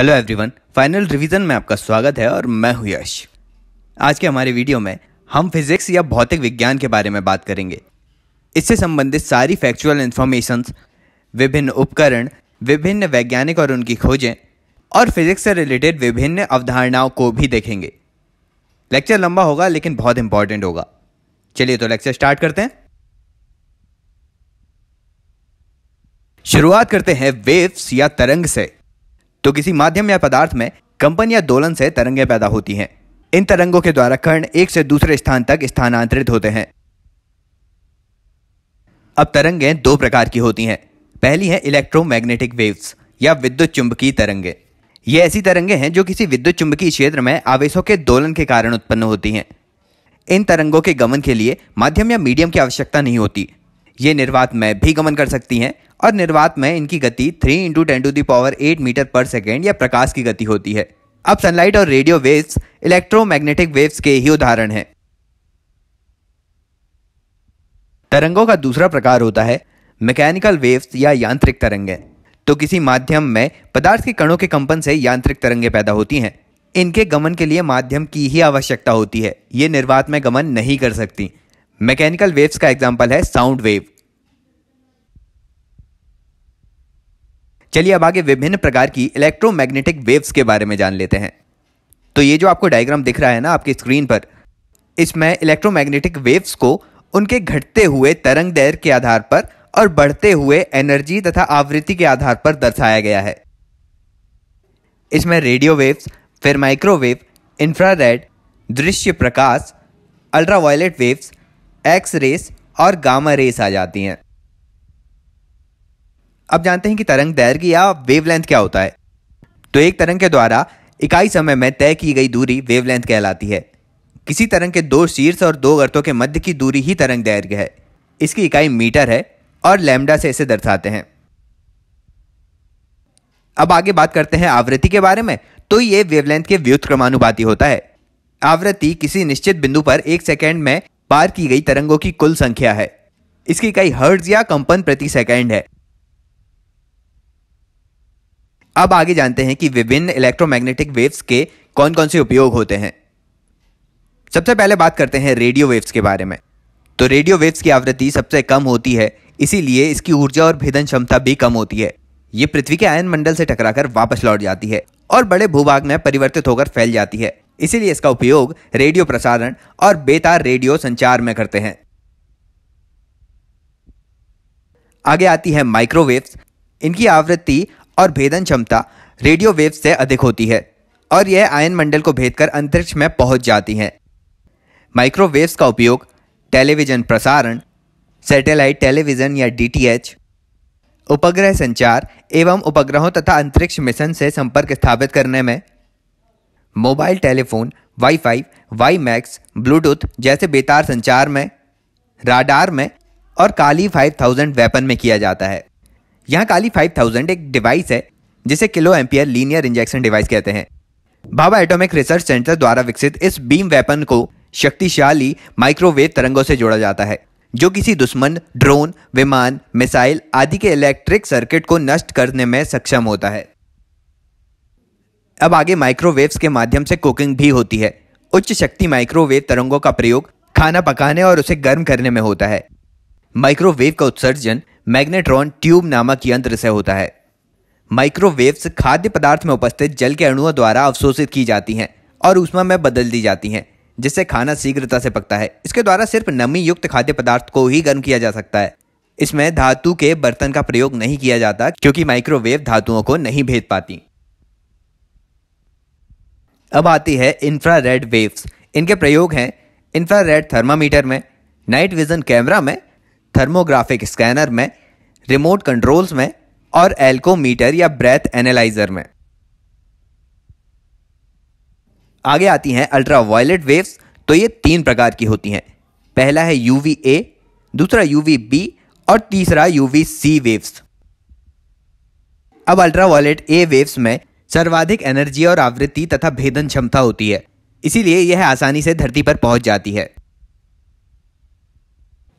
hello everyone final revision में आपका स्वागत है और मैं हूं यश आज के हमारे वीडियो में हम फिजिक्स या भौतिक विज्ञान के बारे में बात करेंगे इससे संबंधित सारी फैक्चुअल इन्फॉर्मेशन विभिन्न उपकरण विभिन्न वैज्ञानिक और उनकी खोजें और फिजिक्स से रिलेटेड विभिन्न अवधारणाओं को भी देखेंगे लेक्चर लंबा होगा लेकिन बहुत इंपॉर्टेंट होगा चलिए तो लेक्चर स्टार्ट करते हैं शुरुआत करते हैं वेव्स या तरंग से तो किसी माध्यम या पदार्थ में कंपन या दोलन से तरंगें पैदा होती हैं इन तरंगों के द्वारा कर्ण एक से दूसरे स्थान तक स्थानांतरित होते हैं अब तरंगें दो प्रकार की होती हैं पहली है इलेक्ट्रोमैग्नेटिक वेव्स या विद्युत चुंबकीय तरंगें ये ऐसी तरंगें हैं जो किसी विद्युत चुंबकीय क्षेत्र में आवेशों के दोलन के कारण उत्पन्न होती हैं इन तरंगों के गमन के लिए माध्यम या मीडियम की आवश्यकता नहीं होती ये निर्वात में भी गमन कर सकती हैं और निर्वात में इनकी गति three into ten to power eight metre पर सेकेंड या प्रकाश की गति होती है अब सनलाइट और रेडियो वेव्स इलेक्ट्रोमैग्नेटिक वेव्स के ही उदाहरण हैं तरंगों का दूसरा प्रकार होता है मैकेनिकल वेव्स या यांत्रिक तरंगे तो किसी माध्यम में पदार्थ के कणों के कंपन से यांत्रिक तरंगे पैदा होती हैं इनके गमन के लिए माध्यम की ही आवश्यकता होती है ये निर्वात में गमन नहीं कर सकती मैकेनिकल वेव्स का एग्जाम्पल है साउंड वेव चलिए अब आगे विभिन्न प्रकार की इलेक्ट्रोमैग्नेटिक वेव्स के बारे में जान लेते हैं तो ये जो आपको डायग्राम दिख रहा है ना आपकी स्क्रीन पर इसमें इलेक्ट्रोमैग्नेटिक वेव्स को उनके घटते हुए तरंग दैर के आधार पर और बढ़ते हुए एनर्जी तथा आवृत्ति के आधार पर दर्शाया गया है इसमें रेडियो वेव्स फिर माइक्रोवेव इंफ्रारेड दृश्य प्रकाश अल्ट्रावायलेट वेव्स एक्स रेस और गामा रेस आ जाती हैं अब जानते हैं कि तरंग दैर्घ्य या वेवलेंथ क्या होता है तो एक तरंग के द्वारा इकाई समय में तय की गई दूरी वेवलेंथ कहलाती है किसी तरंग के दो शीर्ष और दो गर्तों के मध्य की दूरी ही तरंग दैर्घ्य है इसकी इकाई मीटर है और लैम्डा से इसे दर्शाते हैं अब आगे बात करते हैं आवृत्ति के बारे में तो ये वेवलेंथ के व्युत क्रमानुपाती होता है आवृत्ति किसी निश्चित बिंदु पर एक सेकेंड में पार की गई तरंगों की कुल संख्या है इसकी कई हर्ट्ज या कंपन प्रति सेकंड है अब आगे जानते हैं कि विभिन्न इलेक्ट्रोमैग्नेटिक वेव्स के कौन कौन से उपयोग होते हैं सबसे पहले बात करते हैं रेडियो वेव्स के बारे में तो रेडियो वेव्स की आवृत्ति सबसे कम होती है इसीलिए इसकी ऊर्जा और भेदन क्षमता भी कम होती है ये पृथ्वी के आयन मंडल से टकराकर वापस लौट जाती है और बड़े भूभाग में परिवर्तित होकर फैल जाती है इसीलिए इसका उपयोग रेडियो प्रसारण और बेतार रेडियो संचार में करते हैं आगे आती है माइक्रोवेव्स इनकी आवृत्ति और भेदन क्षमता रेडियो वेव्स से अधिक होती है और यह आयन मंडल को भेदकर अंतरिक्ष में पहुंच जाती हैं माइक्रोवेव्स का उपयोग टेलीविज़न प्रसारण सैटेलाइट टेलीविज़न या डीटीएच, उपग्रह संचार एवं उपग्रहों तथा अंतरिक्ष मिशन से संपर्क स्थापित करने में mobile telephone wifi WiMAX Bluetooth जैसे बेतार संचार में राडार में और काली 5000 वेपन में किया जाता है यहाँ काली 5000 एक डिवाइस है जिसे kilo ampere linear injection device कहते हैं बाबा एटॉमिक रिसर्च सेंटर द्वारा विकसित इस बीम वेपन को शक्तिशाली माइक्रोवेव तरंगों से जोड़ा जाता है जो किसी दुश्मन ड्रोन विमान मिसाइल आदि के इलेक्ट्रिक सर्किट को नष्ट करने में सक्षम होता है अब आगे माइक्रोवेव्स के माध्यम से कुकिंग भी होती है उच्च शक्ति माइक्रोवेव तरंगों का प्रयोग खाना पकाने और उसे गर्म करने में होता है माइक्रोवेव का उत्सर्जन मैग्नेट्रॉन ट्यूब नामक यंत्र से होता है माइक्रोवेव्स खाद्य पदार्थ में उपस्थित जल के अणुओं द्वारा अवशोषित की जाती हैं और ऊष्मा में बदल दी जाती हैं जिससे खाना शीघ्रता से पकता है इसके द्वारा सिर्फ नमी युक्त खाद्य पदार्थ को ही गर्म किया जा सकता है इसमें धातु के बर्तन का प्रयोग नहीं किया जाता क्योंकि माइक्रोवेव धातुओं को नहीं भेज पाती अब आती है इंफ्रारेड वेव्स इनके प्रयोग हैं इंफ्रारेड थर्मामीटर में नाइट विज़न कैमरा में थर्मोग्राफिक स्कैनर में रिमोट कंट्रोल्स में और एल्कोमीटर या ब्रेथ एनालाइजर में आगे आती हैं अल्ट्रा वायलेट वेव्स तो ये तीन प्रकार की होती हैं पहला है यू ए दूसरा यू बी और तीसरा यू वी सी वेव्स अब अल्ट्रा वायलेट ए वेव्स में सर्वाधिक एनर्जी और आवृत्ति तथा भेदन क्षमता होती है इसीलिए यह आसानी से धरती पर पहुंच जाती है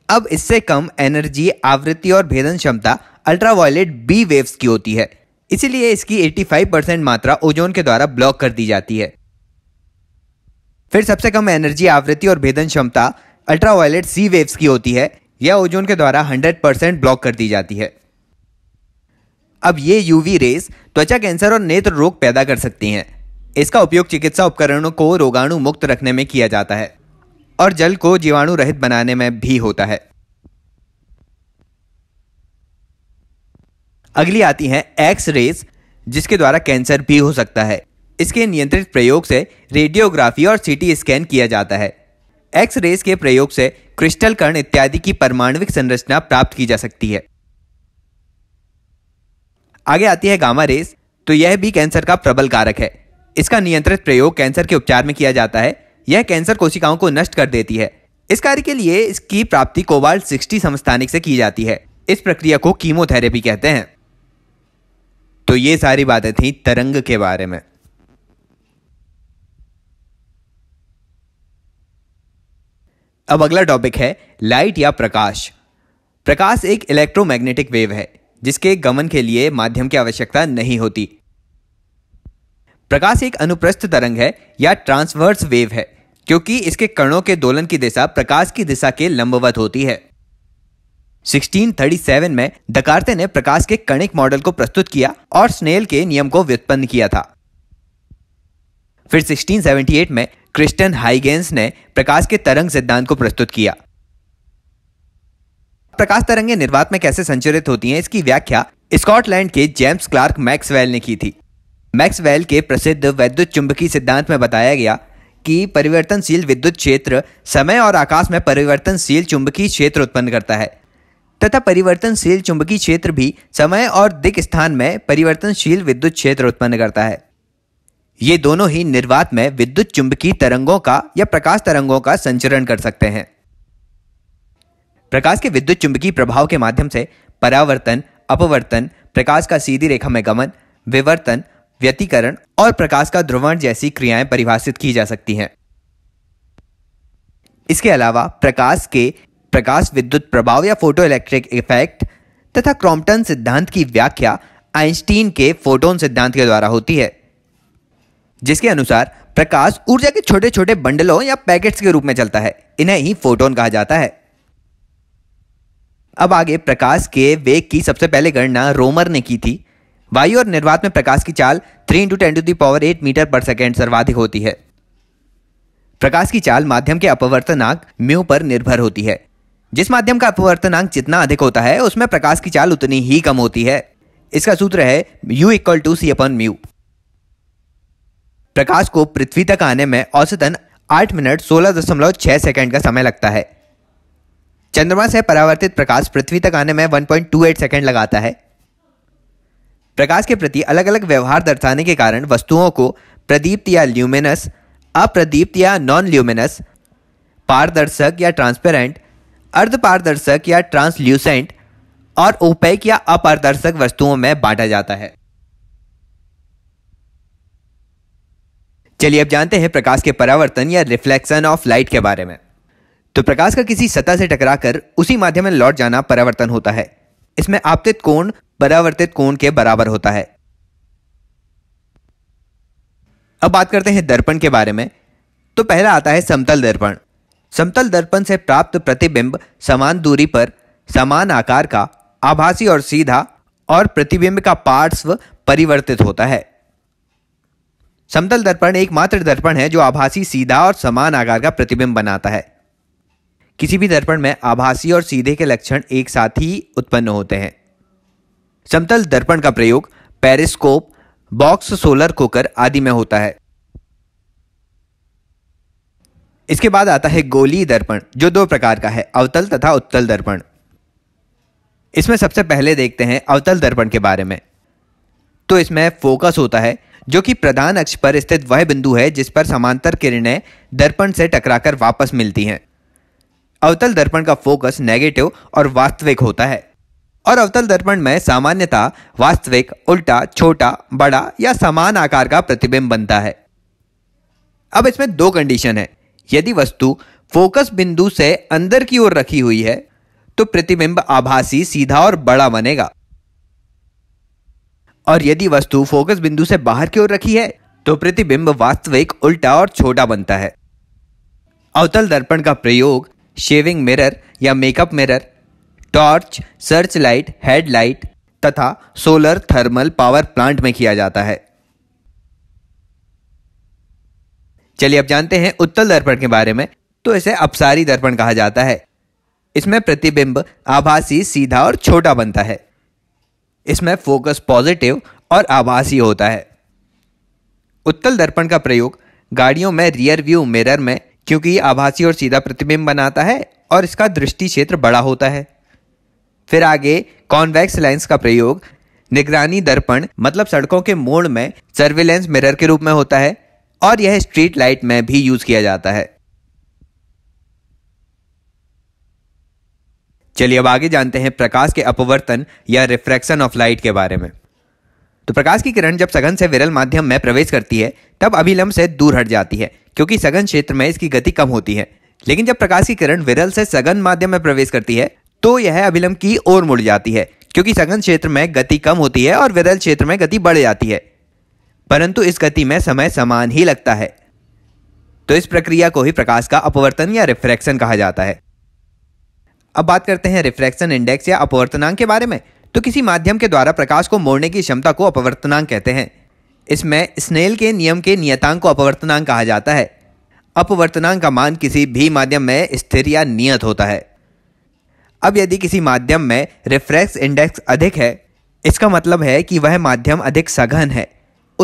अब इससे कम एनर्जी आवृत्ति और भेदन क्षमता अल्ट्रावायलेट बी वेव्स की होती है इसीलिए इसकी 85 परसेंट मात्रा ओजोन के द्वारा ब्लॉक कर दी जाती है फिर सबसे कम एनर्जी आवृत्ति और भेदन क्षमता अल्ट्रावायलेट सी वेव्स की होती है यह ओजोन के द्वारा 100 परसेंट ब्लॉक कर दी जाती है अब ये यूवी रेस त्वचा कैंसर और नेत्र रोग पैदा कर सकती हैं इसका उपयोग चिकित्सा उपकरणों को रोगाणु मुक्त रखने में किया जाता है और जल को जीवाणु रहित बनाने में भी होता है अगली आती है एक्स रेस जिसके द्वारा कैंसर भी हो सकता है इसके नियंत्रित प्रयोग से रेडियोग्राफी और सीटी स्कैन किया जाता है एक्स रेस के प्रयोग से क्रिस्टल कर्ण इत्यादि की परमाणु संरचना प्राप्त की जा सकती है आगे आती है गामा रेस तो यह भी कैंसर का प्रबल कारक है इसका नियंत्रित प्रयोग कैंसर के उपचार में किया जाता है यह कैंसर कोशिकाओं को नष्ट कर देती है इस कार्य के लिए इसकी प्राप्ति कोबाल्ट सिक्सटी समस्थानिक से की जाती है इस प्रक्रिया को कीमोथेरेपी कहते हैं तो ये सारी बातें थी तरंग के बारे में अब अगला टॉपिक है लाइट या प्रकाश प्रकाश एक इलेक्ट्रोमैग्नेटिक वेव है जिसके गमन के लिए माध्यम की आवश्यकता नहीं होती प्रकाश एक अनुप्रस्थ तरंग है या ट्रांसवर्स वेव है क्योंकि इसके कणों के दोलन की दिशा प्रकाश की दिशा के लंबवत होती है 1637 में दकार्ते ने प्रकाश के कणिक मॉडल को प्रस्तुत किया और स्नेल के नियम को व्युत्पन्न किया था फिर 1678 में क्रिस्टन हाइगेंस ने प्रकाश के तरंग सिद्धांत को प्रस्तुत किया प्रकाश तरंगे निर्वात में कैसे संचरित होती हैं इसकी व्याख्या स्कॉटलैंड के जेम्स क्लार्क मैक्सवेल ने की थी मैक्सवेल के प्रसिद्ध वैद्युत चुंबकीय सिद्धांत में बताया गया कि परिवर्तनशील विद्युत क्षेत्र समय और आकाश में परिवर्तनशील चुंबकीय क्षेत्र उत्पन्न करता है तथा परिवर्तनशील चुंबकीय क्षेत्र भी समय और दिक स्थान में परिवर्तनशील विद्युत क्षेत्र उत्पन्न करता है ये दोनों ही निर्वात में विद्युत चुंबकीय तरंगों का या प्रकाश तरंगों का संचरण कर सकते हैं प्रकाश के विद्युत चुंबकीय प्रभाव के माध्यम से परावर्तन अपवर्तन प्रकाश का सीधी रेखा में गमन विवर्तन व्यतीकरण और प्रकाश का ध्रुवण जैसी क्रियाएं परिभाषित की जा सकती हैं इसके अलावा प्रकाश के प्रकाश विद्युत प्रभाव या फोटो इलेक्ट्रिक इफेक्ट तथा क्रॉम्पटन सिद्धांत की व्याख्या आइंस्टीन के फोटोन सिद्धांत के द्वारा होती है जिसके अनुसार प्रकाश ऊर्जा के छोटे छोटे बंडलों या पैकेट्स के रूप में चलता है इन्हें ही फोटोन कहा जाता है अब आगे प्रकाश के वेग की सबसे पहले गणना रोमर ने की थी वायु और निर्वात में प्रकाश की चाल three into ten to power eight metre पर सेकेंड सर्वाधिक होती है प्रकाश की चाल माध्यम के अपवर्तनांक म्यू पर निर्भर होती है जिस माध्यम का अपवर्तनांक जितना अधिक होता है उसमें प्रकाश की चाल उतनी ही कम होती है इसका सूत्र है U equal to C upon mu प्रकाश को पृथ्वी तक आने में औसतन 8 मिनट 16.6 सेकंड का समय लगता है चंद्रमा से परावर्तित प्रकाश पृथ्वी तक आने में 1.28 सेकंड लगाता है प्रकाश के प्रति अलग अलग व्यवहार दर्शाने के कारण वस्तुओं को प्रदीप्त या ल्यूमिनस अप्रदीप्त या नॉन ल्यूमिनस पारदर्शक या ट्रांसपेरेंट अर्ध पारदर्शक या ट्रांसल्यूसेंट और ओपेक या अपारदर्शक वस्तुओं में बांटा जाता है चलिए अब जानते हैं प्रकाश के परावर्तन या रिफ्लेक्शन ऑफ लाइट के बारे में तो प्रकाश का किसी सतह से टकराकर उसी माध्यम में लौट जाना परावर्तन होता है इसमें आपतित कोण परावर्तित कोण के बराबर होता है अब बात करते हैं दर्पण के बारे में तो पहला आता है समतल दर्पण समतल दर्पण से प्राप्त प्रतिबिंब समान दूरी पर समान आकार का आभासी और सीधा और प्रतिबिंब का पार्श्व परिवर्तित होता है समतल दर्पण एकमात्र दर्पण है जो आभासी सीधा और समान आकार का प्रतिबिंब बनाता है किसी भी दर्पण में आभासी और सीधे के लक्षण एक साथ ही उत्पन्न होते हैं समतल दर्पण का प्रयोग पेरिस्कोप बॉक्स सोलर कोकर आदि में होता है इसके बाद आता है गोली दर्पण जो दो प्रकार का है अवतल तथा उत्तल दर्पण इसमें सबसे पहले देखते हैं अवतल दर्पण के बारे में तो इसमें फोकस होता है जो कि प्रधान अक्ष पर स्थित वह बिंदु है जिस पर समांतर किरणें दर्पण से टकराकर वापस मिलती हैं अवतल दर्पण का फोकस नेगेटिव और वास्तविक होता है और अवतल दर्पण में सामान्यतः वास्तविक उल्टा छोटा बड़ा या समान आकार का प्रतिबिंब बनता है अब इसमें दो कंडीशन है यदि वस्तु फोकस बिंदु से अंदर की ओर रखी हुई है तो प्रतिबिंब आभासी सीधा और बड़ा बनेगा और यदि वस्तु फोकस बिंदु से बाहर की ओर रखी है तो प्रतिबिंब वास्तविक उल्टा और छोटा बनता है अवतल दर्पण का प्रयोग शेविंग मिरर या makeup mirror torch search light headlight तथा सोलर थर्मल पावर प्लांट में किया जाता है चलिए अब जानते हैं उत्तल दर्पण के बारे में तो इसे अपसारी दर्पण कहा जाता है इसमें प्रतिबिंब आभासी सीधा और छोटा बनता है इसमें फोकस पॉजिटिव और आभासी होता है उत्तल दर्पण का प्रयोग गाड़ियों में रियर व्यू मिरर में क्योंकि आभासी और सीधा प्रतिबिंब बनाता है और इसका दृष्टि क्षेत्र बड़ा होता है फिर आगे कॉन्वेक्स लेंस का प्रयोग निगरानी दर्पण मतलब सड़कों के मोड़ में सर्विलेंस मिरर के रूप में होता है और यह स्ट्रीट लाइट में भी यूज किया जाता है चलिए अब आगे जानते हैं प्रकाश के अपवर्तन या रिफ्रैक्शन ऑफ लाइट के बारे में तो प्रकाश की किरण जब सघन से विरल माध्यम में प्रवेश करती है तब अभिलंब से दूर हट जाती है क्योंकि सघन क्षेत्र में इसकी गति कम होती है लेकिन जब प्रकाश की किरण विरल से सघन माध्यम में प्रवेश करती है तो यह अभिलंब की ओर मुड़ जाती है क्योंकि सघन क्षेत्र में गति कम होती है और विरल क्षेत्र में गति बढ़ जाती है परंतु इस गति में समय समान ही लगता है तो इस प्रक्रिया को ही प्रकाश का अपवर्तन या रिफ्रैक्शन कहा जाता है अब बात करते हैं रिफ्रैक्शन इंडेक्स या अपवर्तनांक के बारे में तो किसी माध्यम के द्वारा प्रकाश को मोड़ने की क्षमता को अपवर्तनांक कहते हैं इसमें स्नेल के नियम के नियतांक को अपवर्तनांक कहा जाता है अपवर्तनांक का मान किसी भी माध्यम में स्थिर या नियत होता है अब यदि किसी माध्यम में रिफ्रैक्स इंडेक्स अधिक है इसका मतलब है कि वह माध्यम अधिक सघन है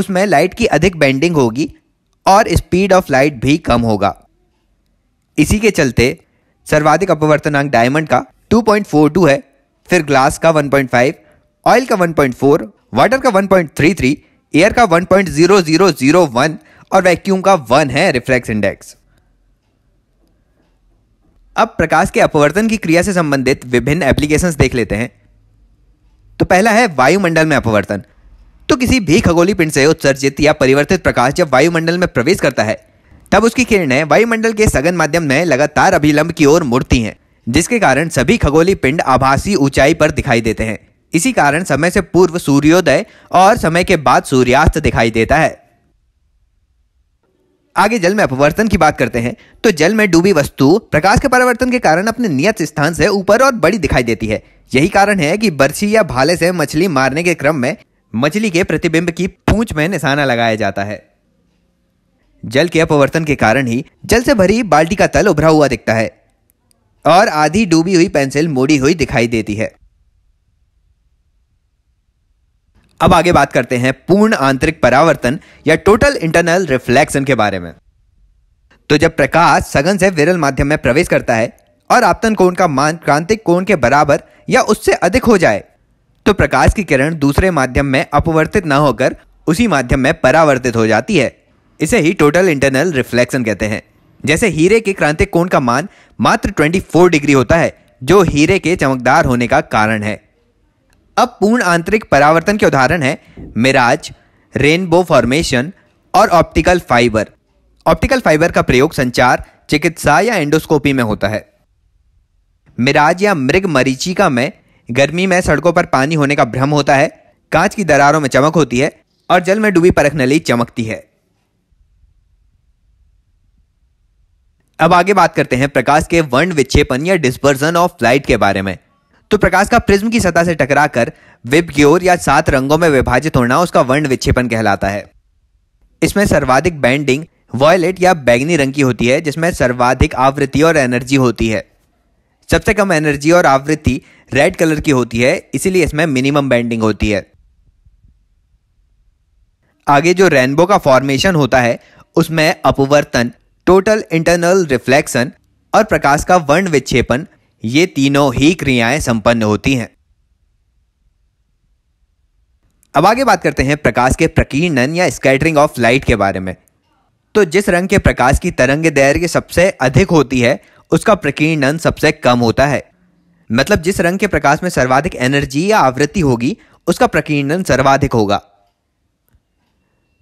उसमें लाइट की अधिक बेंडिंग होगी और स्पीड ऑफ लाइट भी कम होगा इसी के चलते सर्वाधिक अपवर्तनांक डायमंड का 2.42 है फिर ग्लास का 1.5 ऑयल का 1.4 वाटर का 1.33 एयर का 1.0001 और वैक्यूम का 1 है रिफ्लेक्स इंडेक्स अब प्रकाश के अपवर्तन की क्रिया से संबंधित विभिन्न एप्लीकेशंस देख लेते हैं तो पहला है वायुमंडल में अपवर्तन तो किसी भी खगोली पिंड से उत्सर्जित या परिवर्तित प्रकाश जब वायुमंडल में प्रवेश करता है तब उसकी किरणें वायुमंडल के सघन माध्यम में लगातार अभिलंब की ओर मुड़ती हैं जिसके कारण सभी खगोली पिंड आभासी ऊंचाई पर दिखाई देते हैं इसी कारण समय से पूर्व सूर्योदय और समय के बाद सूर्यास्त दिखाई देता है आगे जल में अपवर्तन की बात करते हैं तो जल में डूबी वस्तु प्रकाश के परिवर्तन के कारण अपने नियत स्थान से ऊपर और बड़ी दिखाई देती है यही कारण है कि बर्छी या भाले से मछली मारने के क्रम में मछली के प्रतिबिंब की पूंछ में निशाना लगाया जाता है जल के अपवर्तन के कारण ही जल से भरी बाल्टी का तल उभरा हुआ दिखता है और आधी डूबी हुई पेंसिल मोड़ी हुई दिखाई देती है अब आगे बात करते हैं पूर्ण आंतरिक परावर्तन या टोटल इंटरनल रिफ्लेक्शन के बारे में तो जब प्रकाश सघन से विरल माध्यम में प्रवेश करता है और आपतन कोण का मान क्रांतिक कोण के बराबर या उससे अधिक हो जाए तो प्रकाश की किरण दूसरे माध्यम में अपवर्तित न होकर उसी माध्यम में परावर्तित हो जाती है इसे ही टोटल इंटरनल रिफ्लेक्शन कहते हैं जैसे हीरे के क्रांतिक कोण का मान मात्र 24 डिग्री होता है जो हीरे के चमकदार होने का कारण है अब पूर्ण आंतरिक परावर्तन के उदाहरण है मिराज रेनबो फॉर्मेशन और ऑप्टिकल फाइबर ऑप्टिकल फाइबर का प्रयोग संचार चिकित्सा या एंडोस्कोपी में होता है मिराज या मृग मरीचिका में गर्मी में सड़कों पर पानी होने का भ्रम होता है कांच की दरारों में चमक होती है और जल में डूबी परख नली चमकती है अब आगे बात करते हैं प्रकाश के वर्ण विक्षेपण या डिस्पर्जन ऑफ लाइट के बारे में तो प्रकाश का प्रिज्म की सतह से टकराकर विब की ओर या सात रंगों में विभाजित होना उसका वर्ण विच्छेपन कहलाता है इसमें सर्वाधिक बैंडिंग वॉयलेट या बैगनी रंग की होती है जिसमें सर्वाधिक आवृत्ति और एनर्जी होती है सबसे कम एनर्जी और आवृत्ति रेड कलर की होती है इसीलिए इसमें मिनिमम बैंडिंग होती है आगे जो रेनबो का फॉर्मेशन होता है उसमें अपवर्तन टोटल इंटरनल रिफ्लेक्शन और प्रकाश का वर्ण विच्छेपन ये तीनों ही क्रियाएं संपन्न होती हैं अब आगे बात करते हैं प्रकाश के प्रकीर्णन या स्कैटरिंग ऑफ लाइट के बारे में तो जिस रंग के प्रकाश की तरंग दैर्घ्य सबसे अधिक होती है उसका प्रकीर्णन सबसे कम होता है मतलब जिस रंग के प्रकाश में सर्वाधिक एनर्जी या आवृत्ति होगी उसका प्रकीर्णन सर्वाधिक होगा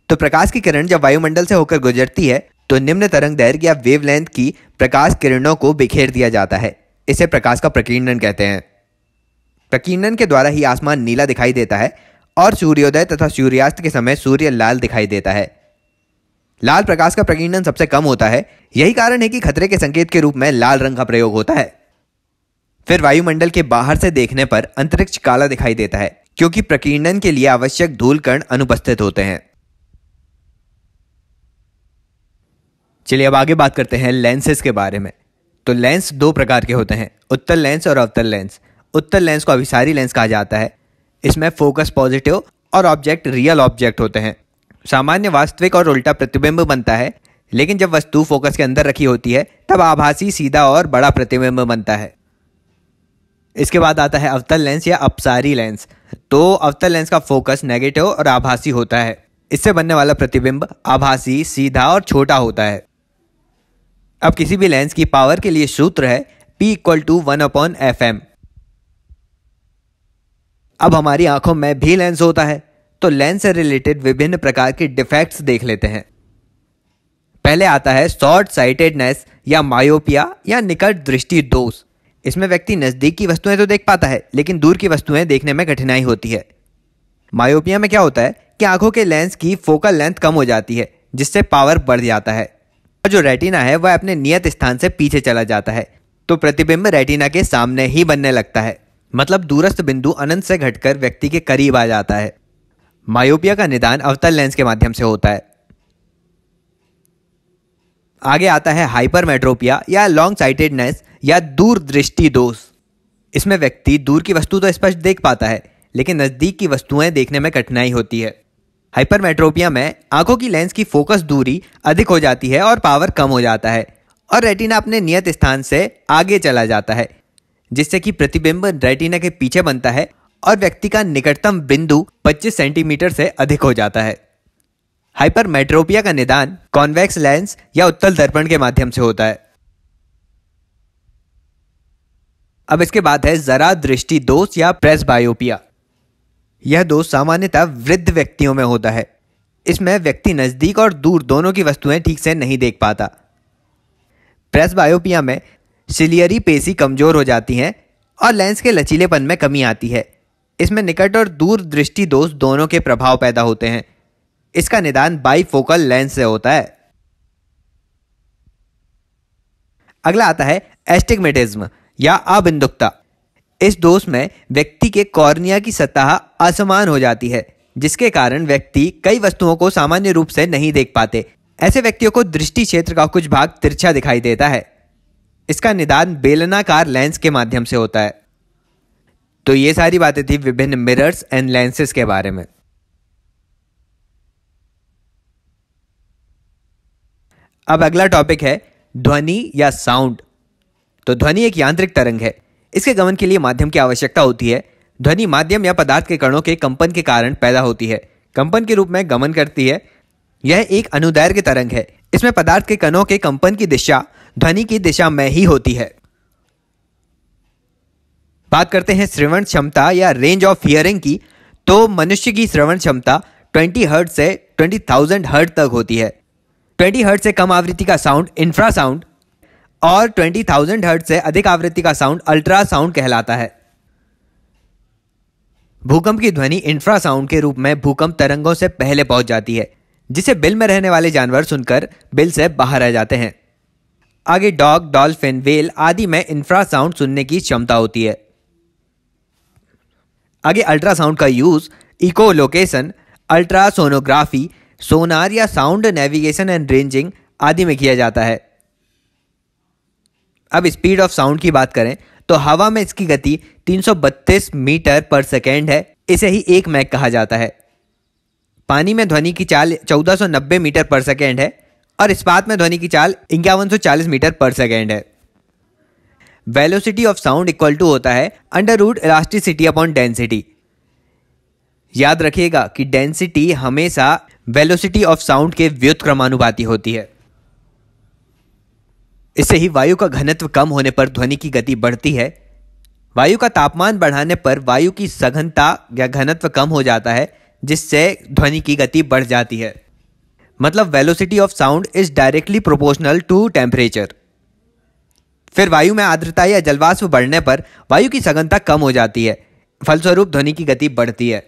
तो प्रकाश की किरण जब वायुमंडल से होकर गुजरती है तो निम्न तरंग दैर्घ्य या वेवलेंथ की प्रकाश किरणों को बिखेर दिया जाता है इसे प्रकाश का प्रकीर्णन कहते हैं प्रकीर्णन के द्वारा ही आसमान नीला दिखाई देता है और सूर्योदय तथा सूर्यास्त के समय सूर्य लाल दिखाई देता है लाल प्रकाश का प्रकीर्णन सबसे कम होता है यही कारण है कि खतरे के संकेत के रूप में लाल रंग का प्रयोग होता है फिर वायुमंडल के बाहर से देखने पर अंतरिक्ष काला दिखाई देता है क्योंकि प्रकीर्णन के लिए आवश्यक धूल कण अनुपस्थित होते हैं चलिए अब आगे बात करते हैं लेंसेज के बारे में तो लेंस दो प्रकार के होते हैं उत्तर लेंस और अवतल लेंस उत्तर लेंस को अभिसारी लेंस कहा जाता है इसमें फोकस पॉजिटिव और ऑब्जेक्ट रियल ऑब्जेक्ट होते हैं सामान्य वास्तविक और उल्टा प्रतिबिंब बनता है लेकिन जब वस्तु फोकस के अंदर रखी होती है तब आभासी सीधा और बड़ा प्रतिबिंब बनता है इसके बाद आता है अवतल लेंस या अपसारी लेंस तो अवतल लेंस का फोकस नेगेटिव और आभासी होता है इससे बनने वाला प्रतिबिंब आभासी सीधा और छोटा होता है अब किसी भी लेंस की पावर के लिए सूत्र है P equal to one upon F M अब हमारी आंखों में भी लेंस होता है तो लेंस से रिलेटेड विभिन्न प्रकार के डिफेक्ट्स देख लेते हैं पहले आता है शॉर्ट साइटेडनेस या मायोपिया या निकट दृष्टि दोष इसमें व्यक्ति नज़दीक की वस्तुएं तो देख पाता है लेकिन दूर की वस्तुएं देखने में कठिनाई होती है मायोपिया में क्या होता है कि आंखों के लेंस की फोकल लेंथ कम हो जाती है जिससे पावर बढ़ जाता है जो रेटिना है वह अपने नियत स्थान से पीछे चला जाता है तो प्रतिबिंब रेटिना के सामने ही बनने लगता है मतलब दूरस्थ बिंदु अनंत से घटकर व्यक्ति के करीब आ जाता है मायोपिया का निदान अवतल लेंस के माध्यम से होता है आगे आता है हाइपरमेट्रोपिया या लॉन्ग साइटेडनेस या दूर दृष्टि दोष इसमें व्यक्ति दूर की वस्तु तो स्पष्ट देख पाता है लेकिन नज़दीक की वस्तुएं देखने में कठिनाई होती है हाइपरमेट्रोपिया में आंखों की लेंस की फोकस दूरी अधिक हो जाती है और पावर कम हो जाता है और रेटिना अपने नियत स्थान से आगे चला जाता है जिससे कि प्रतिबिंब रेटिना के पीछे बनता है और व्यक्ति का निकटतम बिंदु 25 सेंटीमीटर से अधिक हो जाता है हाइपरमेट्रोपिया का निदान कॉन्वेक्स लेंस या उत्तल दर्पण के माध्यम से होता है अब इसके बाद है जरा दृष्टि दोष या प्रेस बायोपिया यह दोष सामान्यतः वृद्ध व्यक्तियों में होता है इसमें व्यक्ति नज़दीक और दूर दोनों की वस्तुएं ठीक से नहीं देख पाता बायोपिया में सिलियरी पेशी कमज़ोर हो जाती हैं और लेंस के लचीलेपन में कमी आती है इसमें निकट और दूर दृष्टि दोष दोनों के प्रभाव पैदा होते हैं इसका निदान बाईफोकल लेंस से होता है अगला आता है एस्टिगमेटिज्म या अबिंदुकता इस दोष में व्यक्ति के कॉर्निया की सतह असमान हो जाती है जिसके कारण व्यक्ति कई वस्तुओं को सामान्य रूप से नहीं देख पाते ऐसे व्यक्तियों को दृष्टि क्षेत्र का कुछ भाग तिरछा दिखाई देता है इसका निदान बेलनाकार लेंस के माध्यम से होता है तो ये सारी बातें थी विभिन्न मिरर्स एंड लेंसेस के बारे में अब अगला टॉपिक है ध्वनि या साउंड तो ध्वनि एक यांत्रिक तरंग है इसके गमन के लिए माध्यम की आवश्यकता होती है ध्वनि माध्यम या पदार्थ के कणों के कंपन के कारण पैदा होती है कंपन के रूप में गमन करती है यह एक अनुदैर्घ्य तरंग है इसमें पदार्थ के कणों के कंपन की दिशा ध्वनि की दिशा में ही होती है बात करते हैं श्रवण क्षमता या रेंज ऑफ हियरिंग की तो मनुष्य की श्रवण क्षमता 20 हर्ट से 20,000 हर्ट तक होती है 20 हर्ट से कम आवृत्ति का साउंड इंफ्रासाउंड और 20,000 हर्ट से अधिक आवृत्ति का साउंड अल्ट्रासाउंड कहलाता है भूकंप की ध्वनि इंफ्रासाउंड के रूप में भूकंप तरंगों से पहले पहुंच जाती है जिसे बिल में रहने वाले जानवर सुनकर बिल से बाहर रह जाते हैं आगे डॉग डॉल्फिन वेल आदि में इंफ्रासाउंड सुनने की क्षमता होती है आगे अल्ट्रासाउंड का use echo location ultrasonography sonar या साउंड नेविगेशन एंड रेंजिंग आदि में किया जाता है अब स्पीड ऑफ साउंड की बात करें तो हवा में इसकी गति 332 मीटर पर सेकेंड है इसे ही एक मैक कहा जाता है पानी में ध्वनि की चाल 1490 मीटर पर सेकेंड है और इस्पात में ध्वनि की चाल इक्यावन मीटर पर सेकेंड है velocity of sound equal to होता है under root elasticity upon density याद रखिएगा कि डेंसिटी हमेशा वेलोसिटी ऑफ साउंड के व्युत क्रमानुपाती होती है इससे ही वायु का घनत्व कम होने पर ध्वनि की गति बढ़ती है वायु का तापमान बढ़ाने पर वायु की सघनता या घनत्व कम हो जाता है जिससे ध्वनि की गति बढ़ जाती है मतलब velocity of sound is directly proportional to temperature फिर वायु में आर्द्रता या जलवाष्प बढ़ने पर वायु की सघनता कम हो जाती है फलस्वरूप ध्वनि की गति बढ़ती है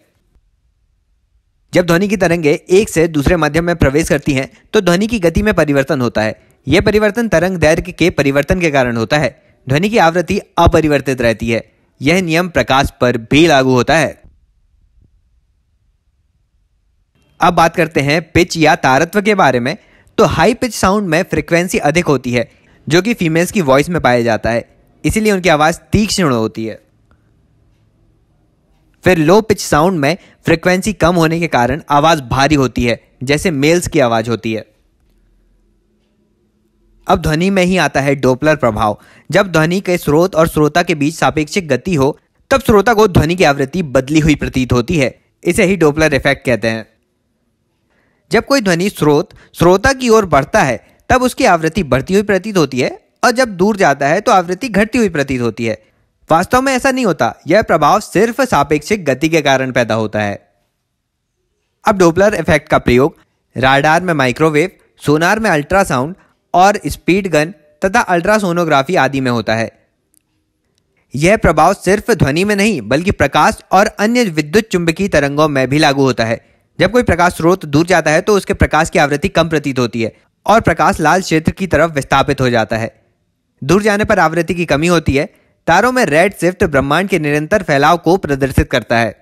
जब ध्वनि की तरंगे एक से दूसरे माध्यम में प्रवेश करती हैं तो ध्वनि की गति में परिवर्तन होता है यह परिवर्तन तरंग दैर्घ्य के परिवर्तन के कारण होता है ध्वनि की आवृत्ति अपरिवर्तित रहती है यह नियम प्रकाश पर भी लागू होता है अब बात करते हैं पिच या तारत्व के बारे में तो हाई पिच साउंड में फ्रिक्वेंसी अधिक होती है जो कि फीमेल्स की वॉइस में पाया जाता है इसीलिए उनकी आवाज़ तीक्ष्ण होती है फिर लो पिच साउंड में फ्रिक्वेंसी कम होने के कारण आवाज़ भारी होती है जैसे मेल्स की आवाज़ होती है अब ध्वनि में ही आता है डोपलर प्रभाव जब ध्वनि के स्रोत और श्रोता के बीच सापेक्षिक गति हो तब श्रोता को ध्वनि की आवृत्ति बदली हुई प्रतीत होती है इसे ही डोपलर इफेक्ट कहते हैं जब कोई ध्वनि स्रोत श्रोता की ओर बढ़ता है तब उसकी आवृत्ति बढ़ती हुई प्रतीत होती है और जब दूर जाता है तो आवृत्ति घटती हुई प्रतीत होती है वास्तव में ऐसा नहीं होता यह प्रभाव सिर्फ सापेक्षिक गति के कारण पैदा होता है अब डोपलर इफेक्ट का प्रयोग राडार में माइक्रोवेव सोनार में अल्ट्रासाउंड और स्पीड गन तथा अल्ट्रासोनोग्राफी आदि में होता है यह प्रभाव सिर्फ ध्वनि में नहीं बल्कि प्रकाश और अन्य विद्युत चुंबकीय तरंगों में भी लागू होता है जब कोई प्रकाश स्रोत दूर जाता है तो उसके प्रकाश की आवृत्ति कम प्रतीत होती है और प्रकाश लाल क्षेत्र की तरफ विस्थापित हो जाता है दूर जाने पर आवृत्ति की कमी होती है तारों में रेड शिफ्ट ब्रह्मांड के निरंतर फैलाव को प्रदर्शित करता है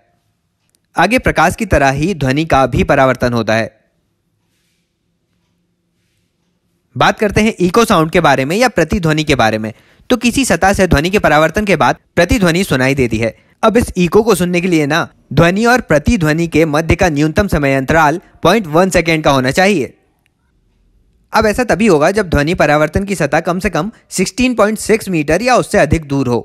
आगे प्रकाश की तरह ही ध्वनि का भी परावर्तन होता है बात करते हैं इको साउंड के बारे में या प्रतिध्वनि के बारे में तो किसी सतह से ध्वनि के परावर्तन के बाद प्रतिध्वनि सुनाई देती है अब इस इको को सुनने के लिए ना ध्वनि और प्रतिध्वनि के मध्य का न्यूनतम समय अंतराल पॉइंट वन सेकेंड का होना चाहिए अब ऐसा तभी होगा जब ध्वनि परावर्तन की सतह कम से कम 16.6 मीटर या उससे अधिक दूर हो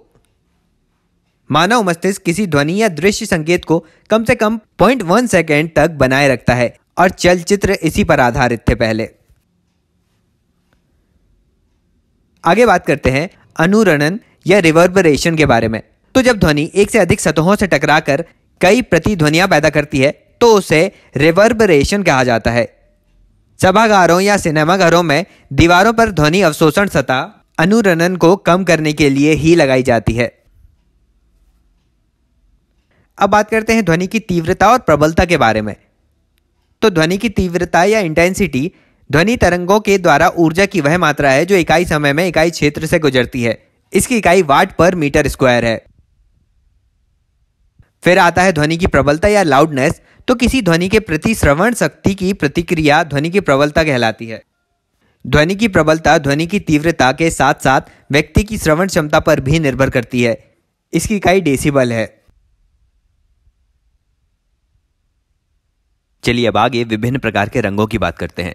मानव मस्तिष्क किसी ध्वनि या दृश्य संकेत को कम से कम पॉइंट वन सेकेंड तक बनाए रखता है और चलचित्र इसी पर आधारित थे पहले आगे बात करते हैं अनुरणन या रिवर्बरेशन के बारे में तो जब ध्वनि एक से अधिक सतहों से टकरा कर कई प्रतिध्वनियां पैदा करती है तो उसे रिवर्बरेशन कहा जाता है सभागारों या सिनेमाघरों में दीवारों पर ध्वनि अवशोषण सतह अनुरणन को कम करने के लिए ही लगाई जाती है अब बात करते हैं ध्वनि की तीव्रता और प्रबलता के बारे में तो ध्वनि की तीव्रता या इंटेंसिटी ध्वनि तरंगों के द्वारा ऊर्जा की वह मात्रा है जो इकाई समय में इकाई क्षेत्र से गुजरती है इसकी इकाई वाट पर मीटर स्क्वायर है फिर आता है ध्वनि की प्रबलता या लाउडनेस तो किसी ध्वनि के प्रति श्रवण शक्ति की प्रतिक्रिया ध्वनि की प्रबलता कहलाती है ध्वनि की प्रबलता ध्वनि की तीव्रता के साथ साथ व्यक्ति की श्रवण क्षमता पर भी निर्भर करती है इसकी इकाई डेसिबल है चलिए अब आगे विभिन्न प्रकार के रंगों की बात करते हैं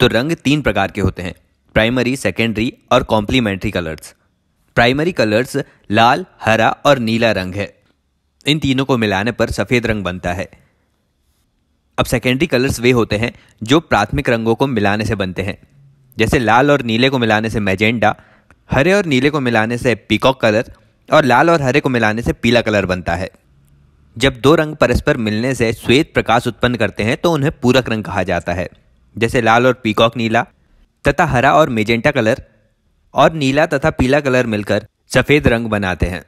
तो रंग तीन प्रकार के होते हैं प्राइमरी सेकेंडरी और कॉम्प्लीमेंट्री कलर्स प्राइमरी कलर्स लाल हरा और नीला रंग है इन तीनों को मिलाने पर सफ़ेद रंग बनता है अब सेकेंडरी कलर्स वे होते हैं जो प्राथमिक रंगों को मिलाने से बनते हैं जैसे लाल और नीले को मिलाने से मैजेंडा हरे और नीले को मिलाने से पीकॉक कलर और लाल और हरे को मिलाने से पीला कलर बनता है जब दो रंग परस्पर मिलने से श्वेत प्रकाश उत्पन्न करते हैं तो उन्हें पूरक रंग कहा जाता है जैसे लाल और पीकॉक नीला तथा हरा और मेजेंटा कलर और नीला तथा पीला कलर मिलकर सफ़ेद रंग बनाते हैं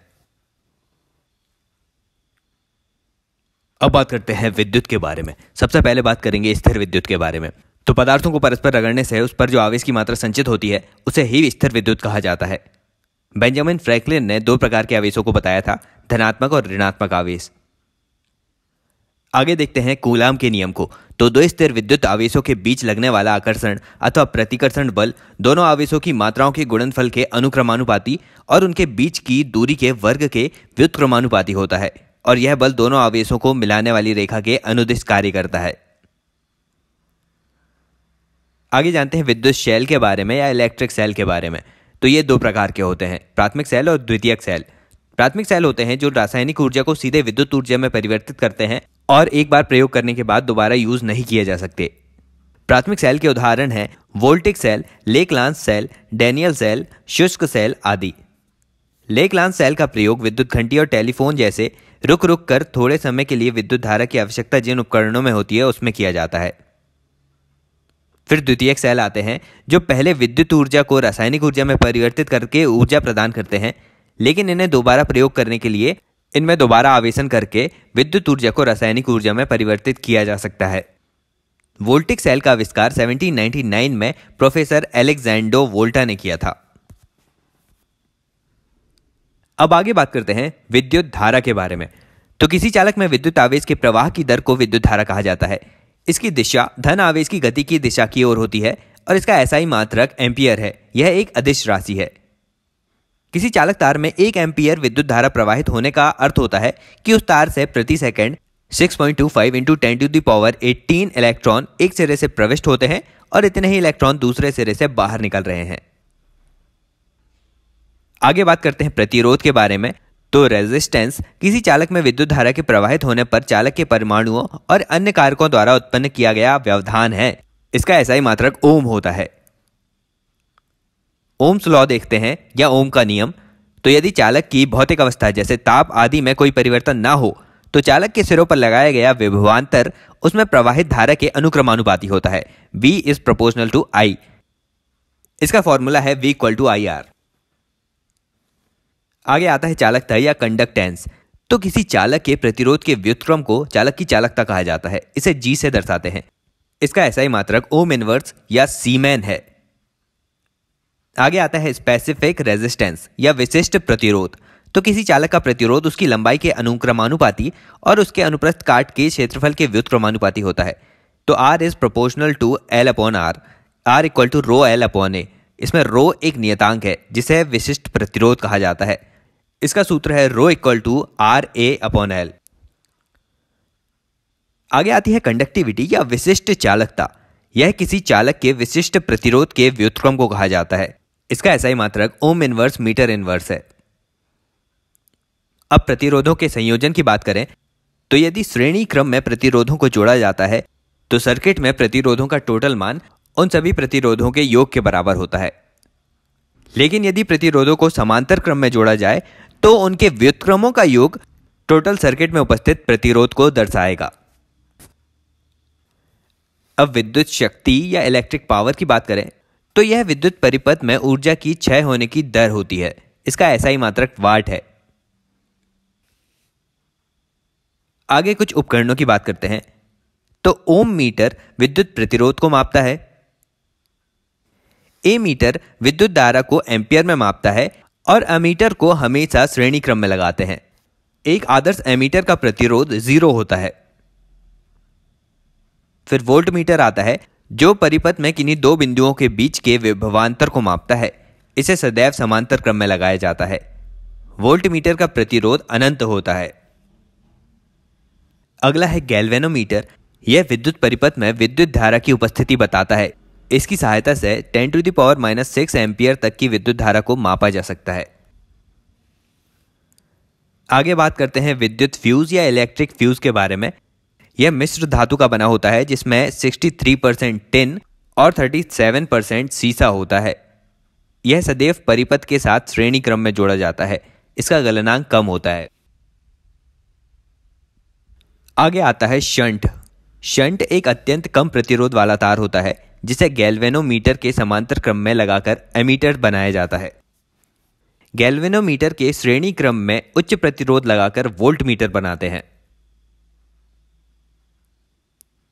अब बात करते हैं विद्युत के बारे में सबसे पहले बात करेंगे स्थिर विद्युत के बारे में तो पदार्थों को परस्पर रगड़ने से उस पर जो आवेश की मात्रा संचित होती है उसे ही स्थिर विद्युत कहा जाता है बेंजामिन फ्रैंकलिन ने दो प्रकार के आवेशों को बताया था धनात्मक और ऋणात्मक आवेश आगे देखते हैं कूलाम के नियम को तो दो स्थिर विद्युत आवेशों के बीच लगने वाला आकर्षण अथवा प्रतिकर्षण बल दोनों आवेशों की मात्राओं के गुणनफल के अनुक्रमानुपाती और उनके बीच की दूरी के वर्ग के व्युत्क्रमानुपाती होता है और यह बल दोनों आवेशों को मिलाने वाली रेखा के अनुदिश कार्य करता है आगे जानते हैं विद्युत शैल के बारे में या इलेक्ट्रिक सेल के बारे में तो ये दो प्रकार के होते हैं प्राथमिक सेल और द्वितीयक सेल प्राथमिक सेल होते हैं जो रासायनिक ऊर्जा को सीधे विद्युत ऊर्जा में परिवर्तित करते हैं और एक बार प्रयोग करने के बाद दोबारा यूज नहीं किए जा सकते प्राथमिक सेल के उदाहरण हैं voltaic cell Leclanche cell Daniel cell शुष्क सेल आदि लेकलांस सेल का प्रयोग विद्युत घंटी और टेलीफोन जैसे रुक रुक कर थोड़े समय के लिए विद्युत धारा की आवश्यकता जिन उपकरणों में होती है उसमें किया जाता है फिर द्वितीय सेल आते हैं जो पहले विद्युत ऊर्जा को रासायनिक ऊर्जा में परिवर्तित करके ऊर्जा प्रदान करते हैं लेकिन इन्हें दोबारा प्रयोग करने के लिए इनमें दोबारा आवेशन करके विद्युत ऊर्जा को रासायनिक ऊर्जा में परिवर्तित किया जा सकता है वोल्टिक सेल का आविष्कार 1799 में प्रोफेसर एलेक्जेंडो वोल्टा ने किया था अब आगे बात करते हैं विद्युत धारा के बारे में तो किसी चालक में विद्युत आवेश के प्रवाह की दर को विद्युत धारा कहा जाता है इसकी दिशा धन आवेश की गति की दिशा की ओर होती है और इसका ऐसा ही मात्रक एम्पियर है यह एक अदिश राशि है किसी चालक तार में एक एम्पियर विद्युत धारा प्रवाहित होने का अर्थ होता है कि उस तार से प्रति second 6.25 point two five into ten to power eighteen electron एक सिरे से प्रविष्ट होते हैं और इतने ही इलेक्ट्रॉन दूसरे सिरे से बाहर निकल रहे हैं आगे बात करते हैं प्रतिरोध के बारे में तो रेजिस्टेंस किसी चालक में विद्युत धारा के प्रवाहित होने पर चालक के परमाणुओं और अन्य कारकों द्वारा उत्पन्न किया गया व्यवधान है इसका ऐसा ही मात्रक ओम होता है ओम्स लॉ देखते हैं या ओम का नियम तो यदि चालक की भौतिक अवस्था जैसे ताप आदि में कोई परिवर्तन ना हो तो चालक के सिरों पर लगाया गया विभवांतर उसमें प्रवाहित धारा के अनुक्रमानुपाती होता है V is proportional to I इसका फॉर्मूला है V equal to I R आगे आता है चालकता या कंडक्टेंस तो किसी चालक के प्रतिरोध के व्युत्क्रम को चालक की चालकता कहा जाता है इसे जी से दर्शाते हैं इसका ऐसा ही मात्रक ओम इनवर्स या सीमैन है आगे आता है स्पेसिफिक रेजिस्टेंस या विशिष्ट प्रतिरोध तो किसी चालक का प्रतिरोध उसकी लंबाई के अनुक्रमानुपाति और उसके अनुप्रस्थ काट के क्षेत्रफल के व्युत्क्रमानुपाती होता है तो R is proportional to L upon R R equal to rho L upon A इसमें रो एक नियतांक है जिसे विशिष्ट प्रतिरोध कहा जाता है इसका सूत्र है rho equal to R A upon L आगे आती है कंडक्टिविटी या विशिष्ट चालकता यह किसी चालक के विशिष्ट प्रतिरोध के व्युत्क्रम को कहा जाता है इसका ऐसा ही मात्रक ओम इनवर्स मीटर इनवर्स है अब प्रतिरोधों के संयोजन की बात करें तो यदि श्रेणी क्रम में प्रतिरोधों को जोड़ा जाता है तो सर्किट में प्रतिरोधों का टोटल मान उन सभी प्रतिरोधों के योग के बराबर होता है लेकिन यदि प्रतिरोधों को समांतर क्रम में जोड़ा जाए तो उनके व्युत्क्रमों का योग टोटल सर्किट में उपस्थित प्रतिरोध को दर्शाएगा अब विद्युत शक्ति या इलेक्ट्रिक पावर की बात करें तो यह विद्युत परिपथ में ऊर्जा की क्षय होने की दर होती है इसका ऐसा ही मात्रक वाट है आगे कुछ उपकरणों की बात करते हैं तो ओम मीटर विद्युत प्रतिरोध को मापता है ए मीटर विद्युत धारा को एम्पियर में मापता है और अमीटर को हमेशा श्रेणी क्रम में लगाते हैं एक आदर्श एमीटर का प्रतिरोध जीरो होता है फिर वोल्ट मीटर आता है जो परिपथ में किन्हीं दो बिंदुओं के बीच के विभवान्तर को मापता है इसे सदैव समांतर क्रम में लगाया जाता है वोल्टमीटर का प्रतिरोध अनंत होता है अगला है गैल्वेनोमीटर यह विद्युत परिपथ में विद्युत धारा की उपस्थिति बताता है इसकी सहायता से ten to power minus six ampere तक की विद्युत धारा को मापा जा सकता है आगे बात करते हैं विद्युत फ्यूज या इलेक्ट्रिक फ्यूज के बारे में यह मिश्र धातु का बना होता है जिसमें 63 परसेंट टिन और 37 परसेंट सीसा होता है यह सदैव परिपथ के साथ श्रेणी क्रम में जोड़ा जाता है इसका गलनांक कम होता है आगे आता है शंट शंट एक अत्यंत कम प्रतिरोध वाला तार होता है जिसे गैल्वेनोमीटर के समांतर क्रम में लगाकर एमीटर बनाया जाता है गैल्वेनोमीटर के श्रेणी क्रम में उच्च प्रतिरोध लगाकर वोल्ट मीटर बनाते हैं